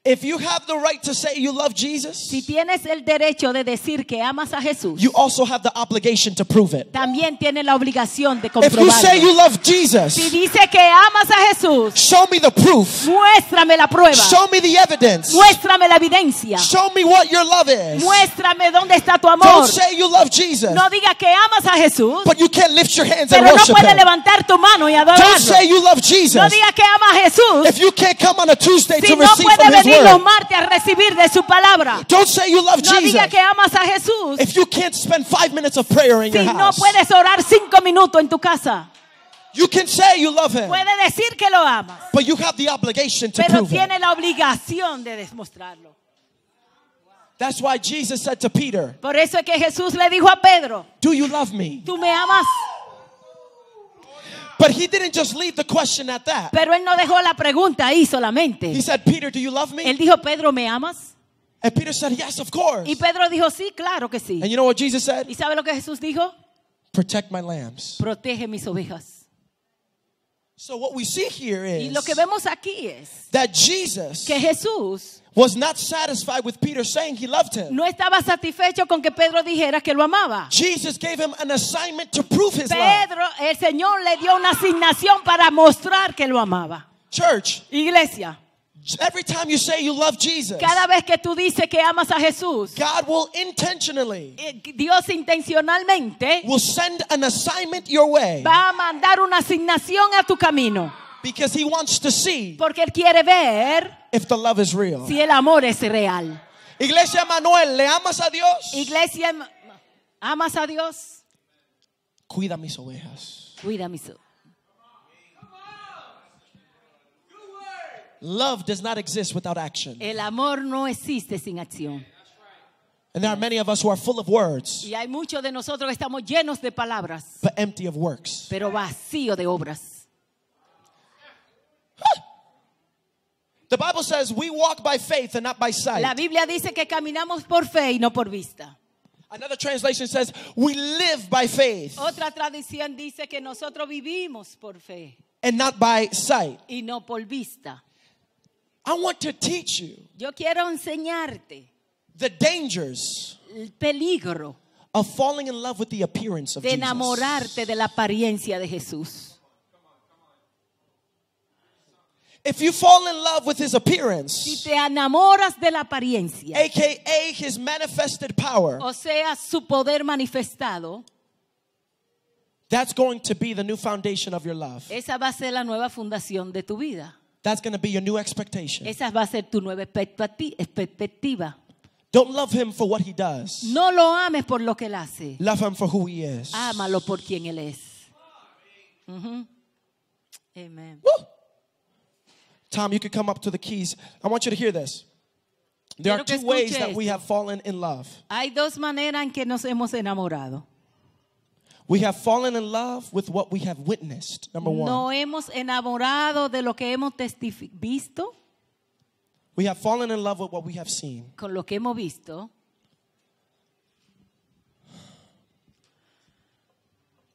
If you have the right to say you love Jesus, si tienes el derecho de decir que amas a Jesús, you also have the obligation to prove it. También tienes la obligación de comprobarlo. If you say you love Jesus, si dice que amas a Jesús, show me the proof. Muéstrame la prueba. Show me the evidence. Muéstrame la evidencia. Show me what your love is. Muéstrame dónde está tu amor. Don't say you love Jesus. No digas que amas a Jesús. But you can't lift your hands pero and worship no puedes levantar tu mano y adorarlo. Don't say you love Jesus. No digas que amas a Jesús. If you can't come on a Tuesday si to no receive venir los martes a recibir de su palabra. no Diga que amas a Jesús. si no puedes orar cinco minutos en tu casa. puedes Puede decir que lo amas. Pero tiene la obligación de demostrarlo. Por eso es que Jesús le dijo a Pedro. Tú me amas. But he didn't just leave the question at that. Pero él no dejó la pregunta ahí solamente. He said, Peter, do you love me? Él dijo, Pedro, ¿me amas? And Peter said, yes, of course. Y Pedro dijo, sí, claro que sí. And you know what Jesus said? ¿Y sabe lo que Jesús dijo? Protect my lambs. Protege mis ovejas. So what we see here is y lo que vemos aquí es that Jesus que Jesús no estaba satisfecho con que Pedro dijera que lo amaba. Jesus Pedro, el Señor le dio una asignación para mostrar que lo amaba. Church. Iglesia. cada vez que tú dices que amas a Jesús, eh, Dios intencionalmente va a mandar una asignación a tu camino. Because he wants to see Porque él quiere ver if the love is real. si el amor es real. Iglesia Manuel, ¿le amas a Dios? Iglesia, ¿amas a Dios? Cuida mis ovejas. Cuida mis ovejas. Love does not exist without action. El amor no existe sin acción. And there are many of us who are full of words. Y hay muchos de nosotros que estamos llenos de palabras. But empty of works. Pero vacío de obras. The Bible says we walk by faith and not by sight. La Biblia dice que caminamos por fe y no por vista. Another translation says we live by faith. Otra tradición dice que nosotros vivimos por fe. And not by sight. Y no por vista. I want to teach you. Yo quiero enseñarte. The dangers. El peligro. Of falling in love with the appearance of de enamorarte Jesus. de la apariencia de Jesús. If you fall in love with his appearance, si te enamoras de la apariencia, aka his manifested power, o sea, su poder manifestado, that's going to be the new foundation of your love. Esa va a ser la nueva fundación de tu vida. That's going to be your new expectation. Esa va a ser tu nueva expectativa. Don't love him for what he does. No lo ames por lo que él hace. Love him for who he is. Ámalo por quien él es. Mm -hmm. Amen. Woo! Tom, you could come up to the keys. I want you to hear this. There are two ways that we have fallen in love. Hay dos maneras en que nos hemos enamorado. We have fallen in love with what we have witnessed. Number one. No hemos enamorado de lo que hemos visto. We have fallen in love with what we have seen. Con lo que hemos visto.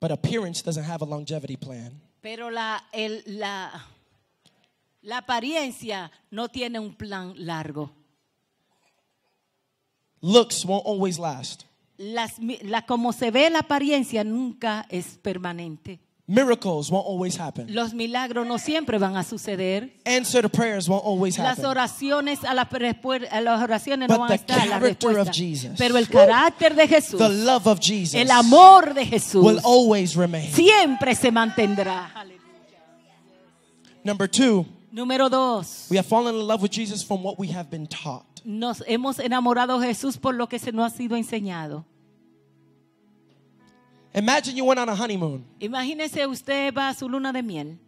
But appearance doesn't have a longevity plan. Pero la, el, la La apariencia no tiene un plan largo. Looks won't always last. Las, la, como se ve la apariencia nunca es permanente. Miracles won't always happen. Los milagros no siempre van a suceder. Answer to prayers won't always happen. Las oraciones a las, a las oraciones But no van a estar la respuesta. Of Jesus, Pero el carácter de Jesús, the love of Jesus, el amor de Jesús, will always remain. siempre se mantendrá. Number two. Número dos. We have fallen in love with Jesus from what we have been taught. Nos hemos enamorado de Jesús por lo que se nos ha sido enseñado. Imagine you went on a honeymoon. Imagínese usted va a su luna de miel.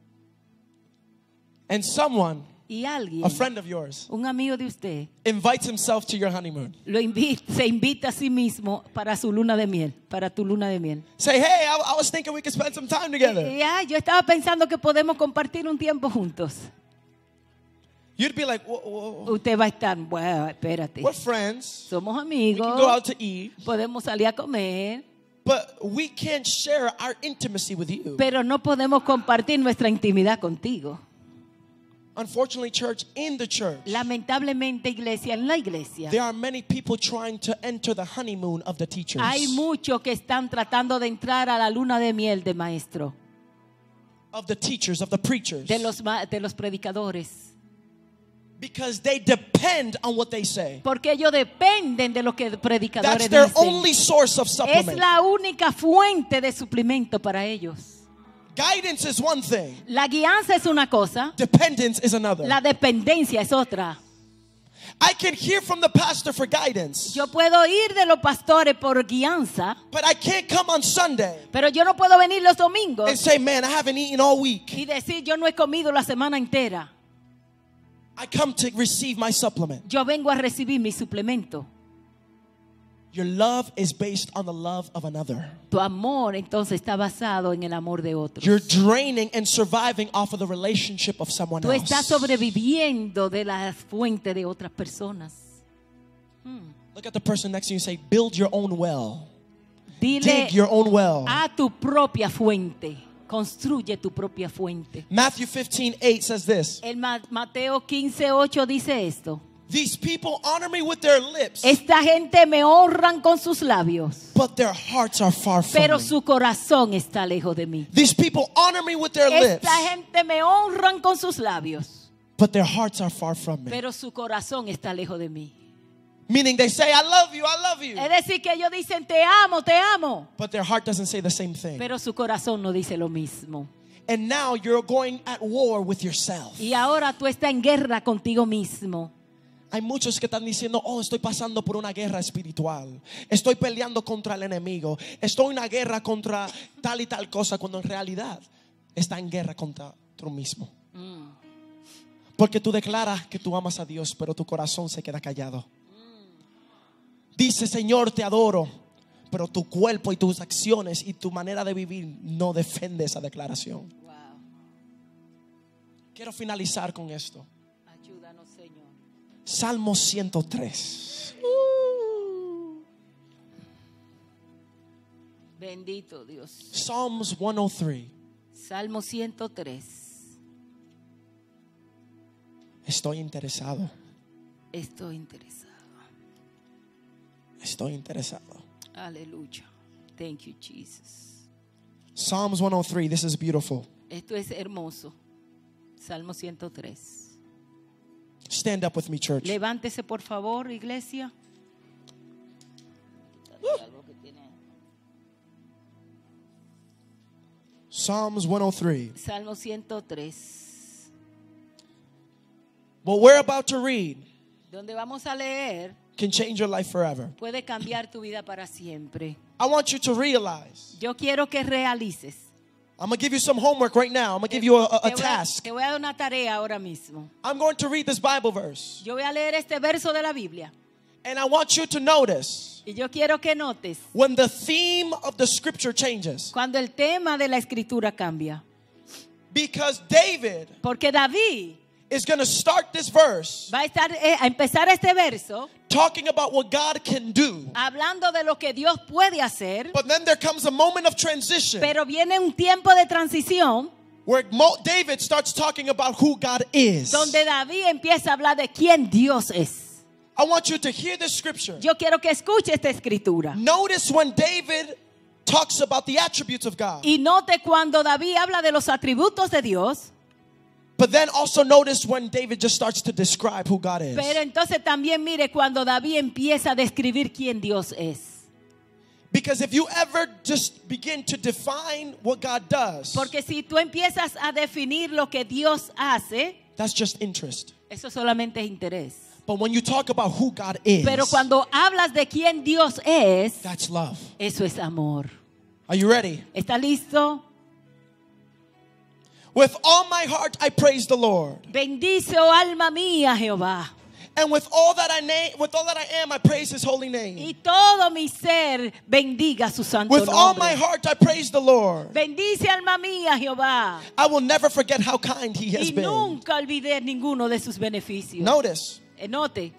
And someone y alguien, a friend of yours, un amigo de usted, invites himself to your honeymoon. Lo invita, se invita a sí mismo para su luna de miel, para tu luna de miel. Say, hey, I, I was thinking we could spend some time together. Yeah, yo estaba pensando que podemos compartir un tiempo juntos. Usted va a estar, bueno, espérate. Somos amigos. Podemos salir a comer. Pero no podemos compartir nuestra intimidad contigo. lamentablemente, iglesia, en la iglesia, Hay muchos que están tratando de entrar a la luna de miel de maestro. de los predicadores. Because they depend on what they say. Porque ellos dependen de lo que predicadores That's their dicen. Only source of supplement. Es la única fuente de suplemento para ellos. Guidance is one thing. La guianza es una cosa. Dependence is another. La dependencia es otra. I can hear from the pastor for guidance. Yo puedo oír de los pastores por guianza. But I can't come on Sunday. Pero yo no puedo venir los domingos. And say, man, I haven't eaten all week. Y decir, yo no he comido la semana entera. I come to receive my supplement. Yo vengo a recibir mi suplemento. Your love is based on the love of another. Tu amor entonces está basado en el amor de otro. You're draining and surviving off of the relationship of someone else. Tú estás sobreviviendo de la fuente de otras personas. Hmm. Look at the person next to you and say, "Build your own well." Dile Dig your own well. A tu propia fuente. Construye tu propia fuente. Matthew 15:8 says this. El Mateo 15:8 dice esto. These people honor me with their lips, Esta gente me honran con sus labios. But their hearts are far from pero su corazón está lejos de mí. These people honor me with their lips, Esta gente me honran con sus labios. But their hearts are far from me. Pero su corazón está lejos de mí. Meaning they say, I love you, I love you. Es decir, que ellos dicen, te amo, te amo. Pero su corazón no dice lo mismo. Y ahora tú estás en guerra contigo mismo. Hay muchos que están diciendo, oh, estoy pasando por una guerra espiritual. Estoy peleando contra el enemigo. Estoy en una guerra contra tal y tal cosa, cuando en realidad está en guerra contra tú mismo. Mm. Porque tú declaras que tú amas a Dios, pero tu corazón se queda callado dice, Señor, te adoro, pero tu cuerpo y tus acciones y tu manera de vivir no defiende esa declaración. Quiero finalizar con esto. Ayúdanos, Señor. Salmo 103. Uh. Bendito Dios. Psalms 103. Salmo 103. Estoy interesado. Estoy interesado. Estoy interesado. Aleluya. Thank you, Jesus. Psalms 103. This is beautiful. Esto es hermoso. Salmo 103. Stand up with me, church. Levántese, por favor, iglesia. Psalms 103. Salmo 103. But we're about to read. Donde vamos a leer can change your life forever. Puede cambiar tu vida para siempre. I want you to realize. Yo quiero que realices. I'm going to give you some homework right now. I'm going to give you a, a, a task. Te voy a dar una tarea ahora mismo. I'm going to read this Bible verse. Yo voy a leer este verso de la Biblia. And I want you to notice. Y yo quiero que notes. When the theme of the scripture changes. Cuando el tema de la escritura cambia. Because David. Porque David. Is going to start this verse. Va a estar eh, a empezar este verso. talking about what God can do. Hablando de lo que Dios puede hacer. But then there comes a moment of transition. Pero viene un tiempo de transición. Where David starts talking about who God is. Donde David empieza a hablar de quién Dios es. I want you to hear this scripture. Yo quiero que escuche esta escritura. Notice when David talks about the attributes of God. Y note cuando David habla de los atributos de Dios. But then also notice when David just starts to describe who God is. Pero entonces también mire cuando David empieza a describir quién Dios es. Because if you ever just begin to define what God does, porque si tú empiezas a definir lo que Dios hace, that's just interest. Eso solamente es interés. But when you talk about who God is, pero cuando hablas de quién Dios es, that's love. Eso es amor. Are you ready? ¿Está listo? With all my heart I praise the Lord. Bendice, oh alma mía, Jehová. And with all that I name, with all that I am, I praise His holy name. Y todo mi ser bendiga su santo with all my heart, I praise the Lord. Bendice alma mía, Jehová. I will never forget how kind He has been. y Nunca olvidé ninguno de sus beneficios. Notice. Eh, note.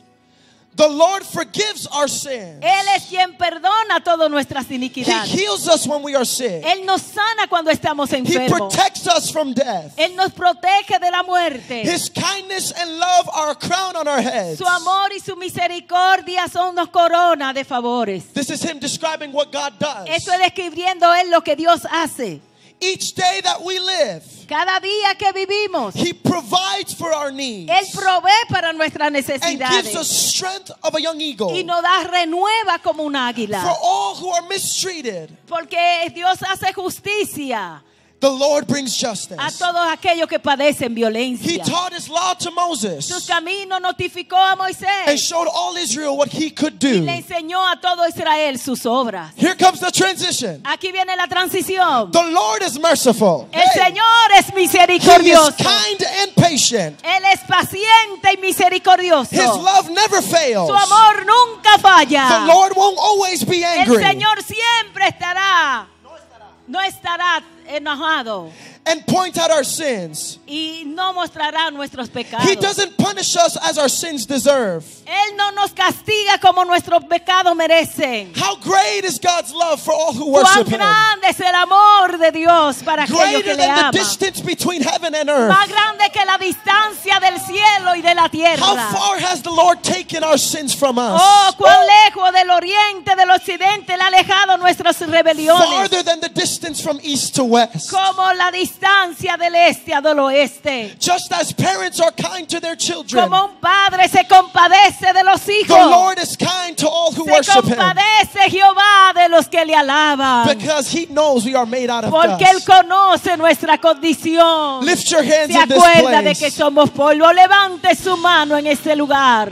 The Lord forgives our sins. Él es quien perdona todas nuestras iniquidades. He heals us when we are sick. Él nos sana cuando estamos enfermos. He protects us from death. Él nos protege de la muerte. His kindness and love are a crown on our heads. Su amor y su misericordia son una corona de favores. This is him describing what God does. Esto es describiendo él lo que Dios hace each day that we live, cada día que vivimos, He provides for our needs. Él provee para nuestras necesidades. And gives us strength of a young eagle. Y nos da renueva como un águila. For all who are mistreated. Porque Dios hace justicia The Lord brings justice. A todos aquellos que padecen violencia. He taught his law to Moses. Su camino notificó a Moisés. And showed all Israel what he could do. Y le enseñó a todo Israel sus obras. Here comes the transition. Aquí viene la transición. The Lord is merciful. El hey. Señor es misericordioso. He is kind and patient. Él es paciente y misericordioso. His love never fails. Su amor nunca falla. The Lord won't always be angry. El Señor siempre estará. No estará. No estará enojado. And point out our sins. Y no mostrará nuestros pecados. He doesn't punish us as our sins deserve. Él no nos castiga como nuestros pecados merecen. How great is God's love for all who worship Him. grande es el amor de Dios para aquellos que le earth. Más grande que la distancia del cielo y de la tierra. How far has the Lord taken our sins from us? Oh, cuán lejos del oriente del occidente le ha alejado nuestras rebeliones. Farther than the distance from east to como la distancia del este a del oeste. Como un padre se compadece de los hijos. The Lord is kind se compadece Jehová de los que le alaban. Porque él conoce nuestra condición. Lift se acuerda de que somos polvo. Levante su mano en este lugar.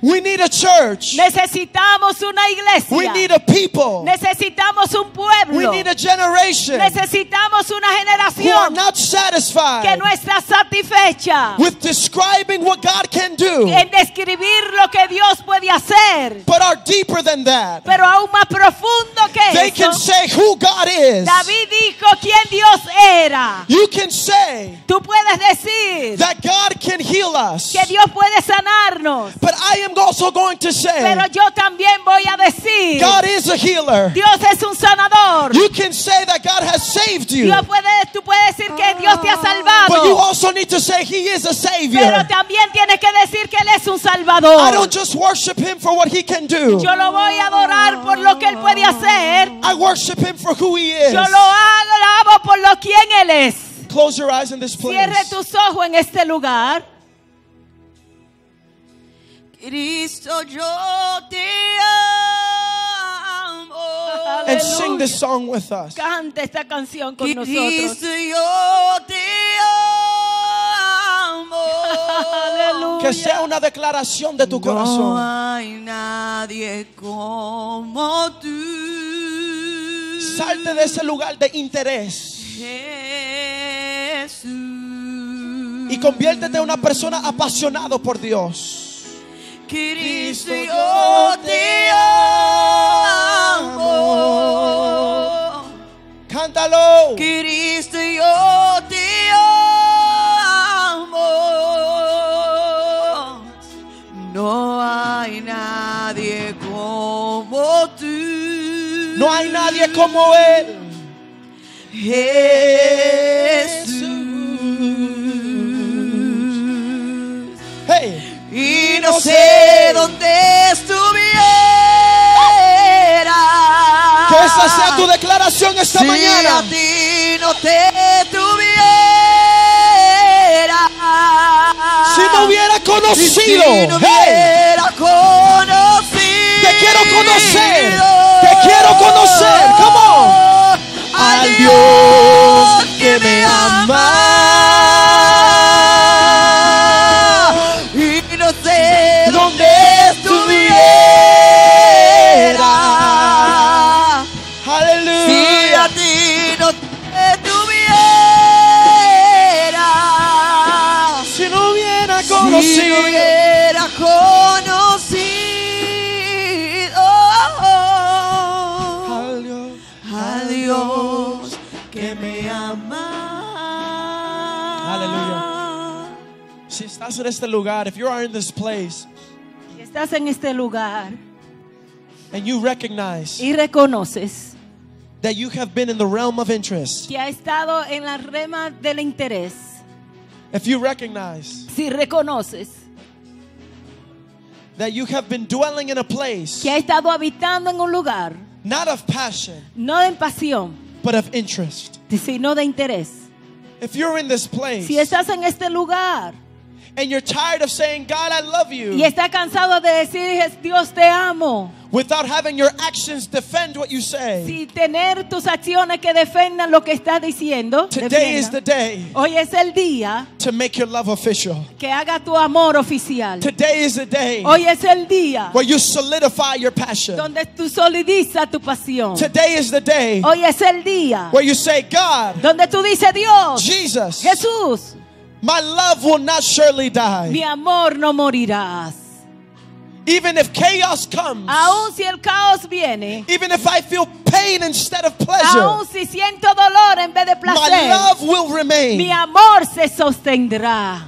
We need a church. Necesitamos una iglesia. We need a people. Necesitamos un pueblo. We need a generation. Necesitamos una generación who are not satisfied que no está satisfecha with describing what God can do. En describir lo que Dios puede hacer. But are deeper than that. Pero aún más profundo que eso. They eso. can say who God is. David dijo quién Dios era. You can say Tú puedes decir that God can heal us. Que Dios puede sanarnos. But I am am also going to say, Pero yo también voy a decir, God is a healer. Dios es un sanador. You can say that God has saved you. Dios puede, tú puedes decir que Dios te ha ah. salvado. But you also need to say He is a savior. Pero también tienes que decir que él es un salvador. I don't just worship Him for what He can do. Yo lo voy a adorar por lo que él puede hacer. I worship Him for who He is. Yo lo adoro por lo quien él es. Close your eyes in this place. Cierre tus ojos en este lugar. Cristo, yo te amo. And Canta esta canción con nosotros. yo te amo. Que sea una declaración de tu corazón. nadie como tú. Salte de ese lugar de interés. Y conviértete en una persona apasionada por Dios. Cristo, yo te amo. Cántalo. Cristo, yo te amo. No hay nadie como tú. No hay nadie como Él. Jesús. no sé dónde estuviera. Que esa sea tu declaración esta mañana. A ti no te tuviera. Si no hubiera conocido. Si no hubiera conocido. Te quiero conocer. Te quiero conocer. Come Al Dios que me ama. no si me hubiera conocido al Dios, Dios que me ama. Aleluya. Si estás en este lugar, if you are in this place, si estás en este lugar, and you recognize, y reconoces. That you have been in the realm of interest. Que ha estado en la rema del interés If you recognize si reconoces that you have been dwelling in a place que ha estado habitando en un lugar not of passion, no de pasión, but of interest. sino de interés. If you're in this place, si estás en este lugar, and you're tired of saying, God, I love you. Y está cansado de decir, Dios te amo. Without having your actions defend what you say. Si tener tus acciones que defendan lo que estás diciendo. Today is the day. Hoy es el día. To make your love official. Que haga tu amor oficial. Today is the day. Hoy es el día. Where you solidify your passion. Donde tú solidiza tu pasión. Today is the day. Hoy es el día. Where you say God. Donde tú dices Dios. Jesus. Jesús. My love will not surely die. Mi amor no morirás. Even if chaos comes. Aun si el caos viene. Even if I feel pain instead of pleasure. Aun si siento dolor en vez de placer. My love will remain. Mi amor se sostendrá.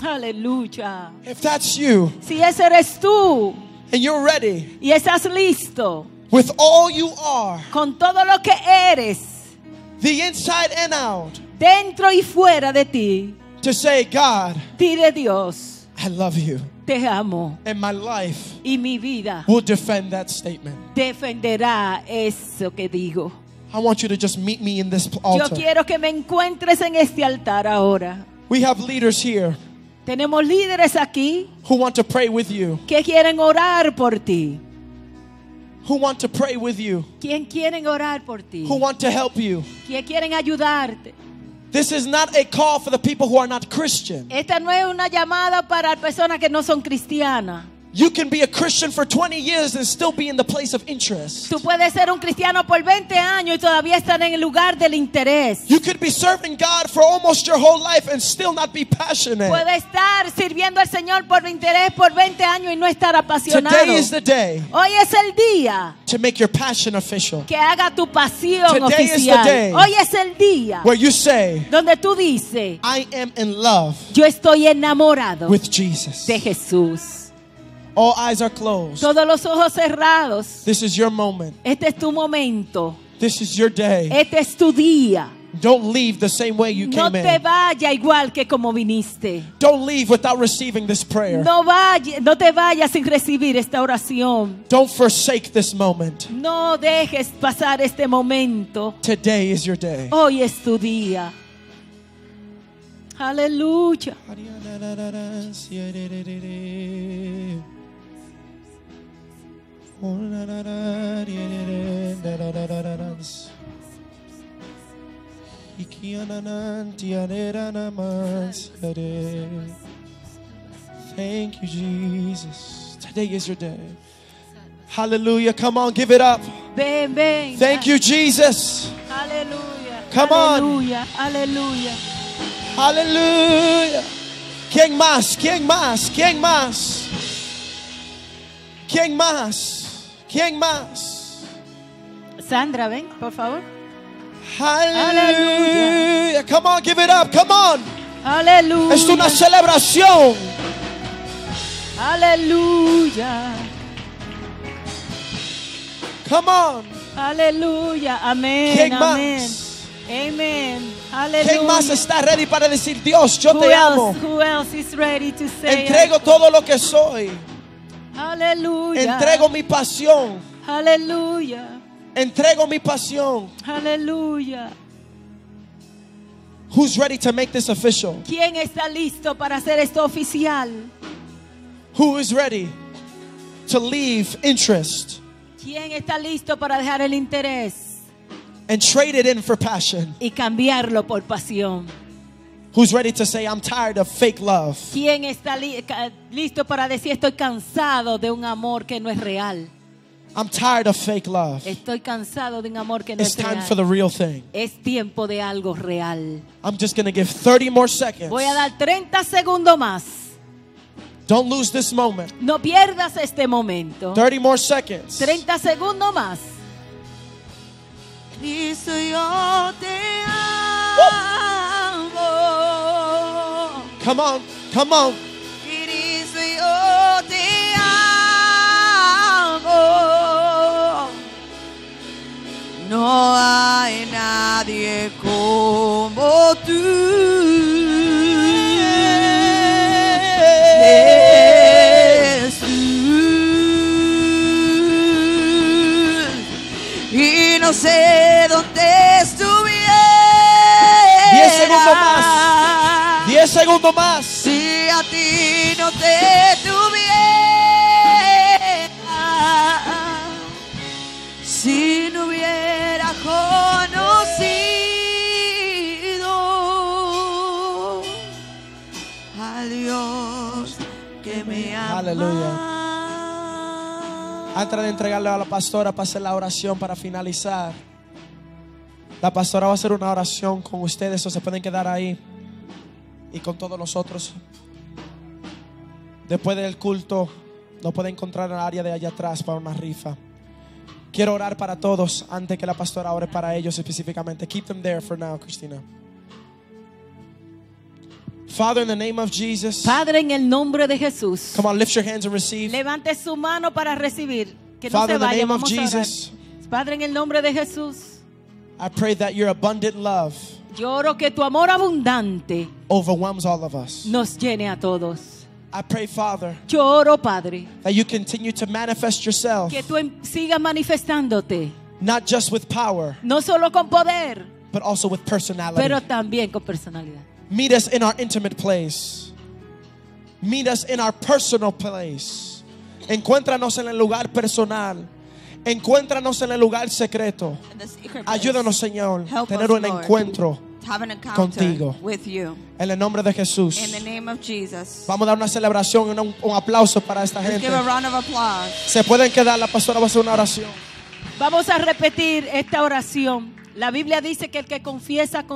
Hallelujah. If that's you. Si ese eres tú. And you're ready. Y estás listo. With all you are. Con todo lo que eres. The inside and out. dentro y fuera de ti. To say, Dios, Te amo. y mi vida defenderá eso que digo. Yo quiero que me encuentres en este altar ahora. Tenemos líderes aquí que quieren orar por ti. Who Quien quieren orar por ti. Que quieren ayudarte. Esta no es una llamada para personas que no son cristianas. You can be a Christian for 20 years and still be in the place of interest. Tú puedes ser un cristiano por 20 años y todavía estar en el lugar del interés. You could be serving God for almost your whole life and still not be passionate. Puede estar sirviendo al Señor por interés por 20 años y no estar apasionado. Today is the day. Hoy es el día. To make your passion official. Que haga tu pasión Today oficial. Is the day Hoy es el día. Where you say, donde tú dices, I am in love. Yo estoy enamorado. With Jesus. De Jesús. All eyes are closed. Todos los ojos cerrados. This is your moment. Este es tu momento. This is your day. Este es tu día. Don't leave the same way you no came te vaya igual que como viniste. Don't leave without receiving this prayer. No, vaya, no te vayas sin recibir esta oración. Don't forsake this moment. No dejes pasar este momento. Today is your day. Hoy es tu día. Aleluya. Thank you, Jesus. Today is your day. Hallelujah. Come on, give it up. Thank you, Jesus. Hallelujah. Come on. Hallelujah. Hallelujah. King mais? King mais? King mais? King mais? ¿Quién más? Sandra, ven, por favor. Aleluya. Come on, give it up. Come on. Aleluya. Es una celebración. Aleluya. Come on. Aleluya. Amén. ¿Quién más? Amen. Aleluya. ¿Quién más está ready para decir Dios, yo te amo? Who else is ready to say Entrego todo lo que soy. Aleluya. Entrego mi pasión. Aleluya. Entrego mi pasión. Aleluya. Who's ready to make this official? ¿Quién está listo para hacer esto oficial? Who is ready to leave interest? ¿Quién está listo para dejar el interés? And trade it in for passion. Y cambiarlo por pasión. Who's ready to say I'm tired of fake love? ¿Quién está li listo para decir estoy cansado de un amor que no es real? I'm tired of fake love. Estoy cansado de un amor que no It's es time real. for the real thing. Es tiempo de algo real. I'm just going to give 30 more seconds. Voy a dar 30 segundos más. Don't lose this moment. No pierdas este momento. 30 more seconds. 30 segundos más. Cristo, yo te amo. Come on, come on. No hay nadie como tú. Jesús Y no sé dónde estás más. Si a ti no te tuviera, si no hubiera conocido a Dios que me ama. Aleluya. Antes de entregarle a la pastora para hacer la oración para finalizar, la pastora va a hacer una oración con ustedes o se pueden quedar ahí y con todos nosotros. Después del culto, nos puede encontrar en el área de allá atrás para una rifa. Quiero orar para todos antes que la pastora ore para ellos específicamente. Keep them there for now, Cristina. Father, in the name of Jesus. Padre, en el nombre de Jesús. Come on, lift your hands and receive. Levante su mano para recibir. Father, In the name of Jesus, Padre, en el nombre de Jesús. I pray that your abundant love. Yo oro que tu amor abundante overwhelms all of us. nos llene a todos. I pray, Father, Yo oro, Padre, que tú em, sigas manifestándote, not just with power, no solo con poder, Pero también con personalidad. Meet us in our intimate place. Meet us in our personal place. Encuéntranos en el lugar personal. Encuéntranos en el lugar secreto. Ayúdanos, Señor, tener un encuentro contigo. En el nombre de Jesús. Vamos a dar una celebración, y un, aplauso para esta gente. Se pueden quedar, la pastora va a hacer una oración. Vamos a repetir esta oración. La Biblia dice que el que confiesa con